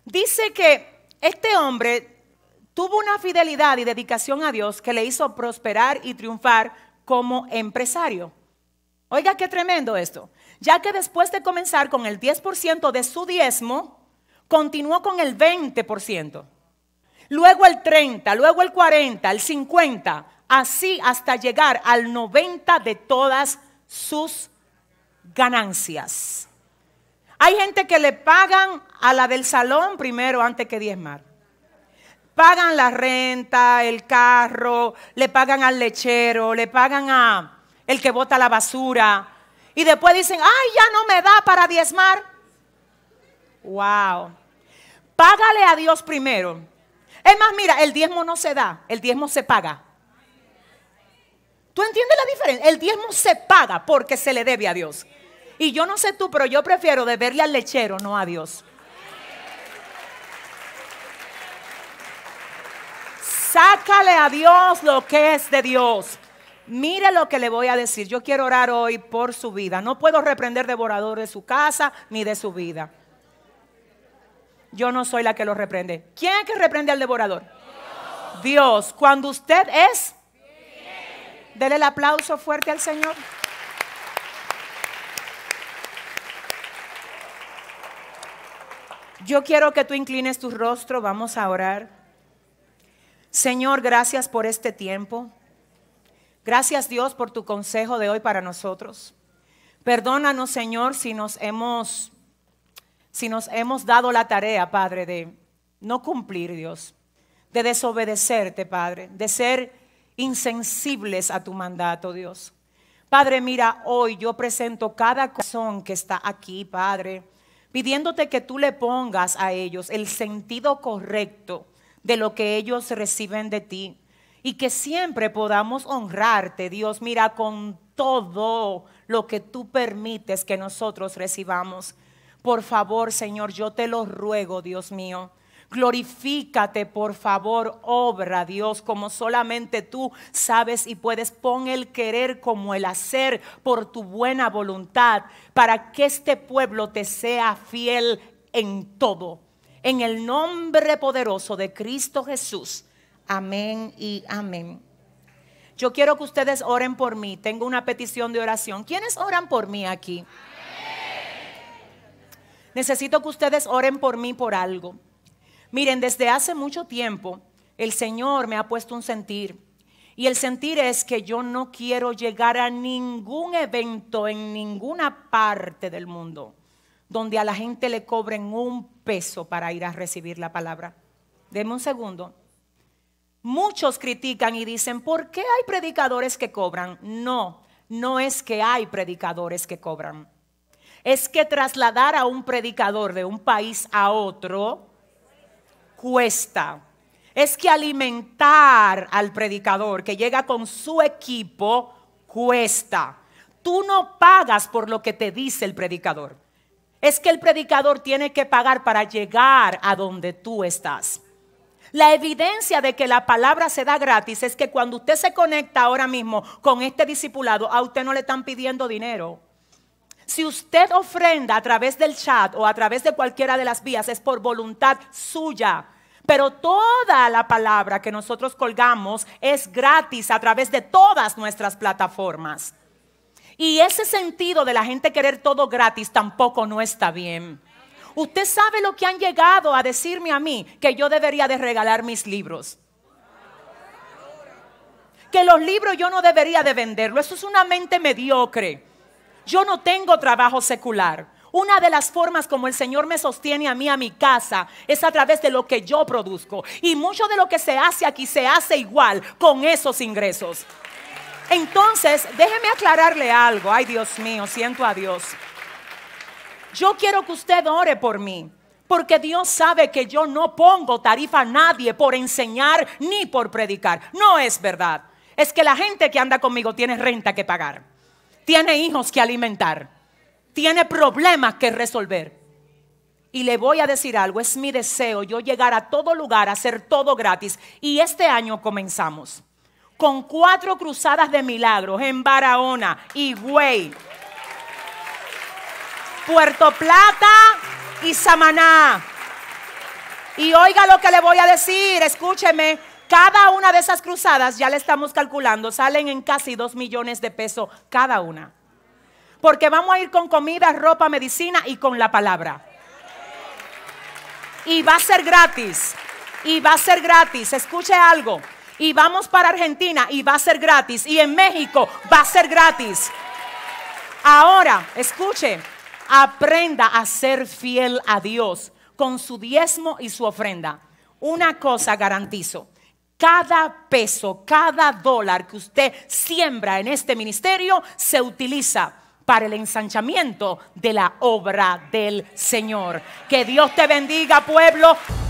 Dice que este hombre tuvo una fidelidad y dedicación a Dios que le hizo prosperar y triunfar como empresario. Oiga, qué tremendo esto. Ya que después de comenzar con el 10% de su diezmo, continuó con el 20% luego el 30, luego el 40, el 50, así hasta llegar al 90 de todas sus ganancias. Hay gente que le pagan a la del salón primero antes que diezmar. Pagan la renta, el carro, le pagan al lechero, le pagan a el que bota la basura. Y después dicen, ay, ya no me da para diezmar. Wow. Págale a Dios primero. Es más, mira, el diezmo no se da, el diezmo se paga. ¿Tú entiendes la diferencia? El diezmo se paga porque se le debe a Dios. Y yo no sé tú, pero yo prefiero deberle al lechero, no a Dios. Sácale a Dios lo que es de Dios. Mire lo que le voy a decir. Yo quiero orar hoy por su vida. No puedo reprender devorador de su casa ni de su vida yo no soy la que lo reprende. ¿Quién es que reprende al devorador? Dios. Cuando usted es, dele el aplauso fuerte al Señor. Yo quiero que tú inclines tu rostro, vamos a orar. Señor, gracias por este tiempo. Gracias Dios por tu consejo de hoy para nosotros. Perdónanos, Señor, si nos hemos si nos hemos dado la tarea, Padre, de no cumplir, Dios, de desobedecerte, Padre, de ser insensibles a tu mandato, Dios. Padre, mira, hoy yo presento cada corazón que está aquí, Padre, pidiéndote que tú le pongas a ellos el sentido correcto de lo que ellos reciben de ti y que siempre podamos honrarte, Dios, mira, con todo lo que tú permites que nosotros recibamos. Por favor, Señor, yo te lo ruego, Dios mío. Glorifícate, por favor, obra, Dios, como solamente tú sabes y puedes. Pon el querer como el hacer por tu buena voluntad, para que este pueblo te sea fiel en todo. En el nombre poderoso de Cristo Jesús. Amén y amén. Yo quiero que ustedes oren por mí. Tengo una petición de oración. ¿Quiénes oran por mí aquí? necesito que ustedes oren por mí por algo. Miren, desde hace mucho tiempo el Señor me ha puesto un sentir. Y el sentir es que yo no quiero llegar a ningún evento en ninguna parte del mundo donde a la gente le cobren un peso para ir a recibir la palabra. Deme un segundo. Muchos critican y dicen, ¿por qué hay predicadores que cobran? No, no es que hay predicadores que cobran es que trasladar a un predicador de un país a otro cuesta. Es que alimentar al predicador que llega con su equipo cuesta. Tú no pagas por lo que te dice el predicador. Es que el predicador tiene que pagar para llegar a donde tú estás. La evidencia de que la palabra se da gratis es que cuando usted se conecta ahora mismo con este discipulado, a usted no le están pidiendo dinero. Si usted ofrenda a través del chat o a través de cualquiera de las vías, es por voluntad suya. Pero toda la palabra que nosotros colgamos es gratis a través de todas nuestras plataformas. Y ese sentido de la gente querer todo gratis tampoco no está bien. Usted sabe lo que han llegado a decirme a mí, que yo debería de regalar mis libros. Que los libros yo no debería de venderlos. Eso es una mente mediocre. Yo no tengo trabajo secular. Una de las formas como el Señor me sostiene a mí, a mi casa, es a través de lo que yo produzco. Y mucho de lo que se hace aquí se hace igual con esos ingresos. Entonces, déjeme aclararle algo. Ay, Dios mío, siento a Dios. Yo quiero que usted ore por mí, porque Dios sabe que yo no pongo tarifa a nadie por enseñar ni por predicar. No es verdad. Es que la gente que anda conmigo tiene renta que pagar tiene hijos que alimentar, tiene problemas que resolver. Y le voy a decir algo, es mi deseo yo llegar a todo lugar, a hacer todo gratis. Y este año comenzamos con cuatro cruzadas de milagros en Barahona, Higüey, Puerto Plata y Samaná. Y oiga lo que le voy a decir, escúcheme, cada una de esas cruzadas, ya le estamos calculando, salen en casi dos millones de pesos cada una. Porque vamos a ir con comida, ropa, medicina y con la palabra. Y va a ser gratis. Y va a ser gratis. Escuche algo. Y vamos para Argentina y va a ser gratis. Y en México va a ser gratis. Ahora, escuche, aprenda a ser fiel a Dios con su diezmo y su ofrenda. Una cosa garantizo, cada peso, cada dólar que usted siembra en este ministerio se utiliza para el ensanchamiento de la obra del Señor. Que Dios te bendiga, pueblo.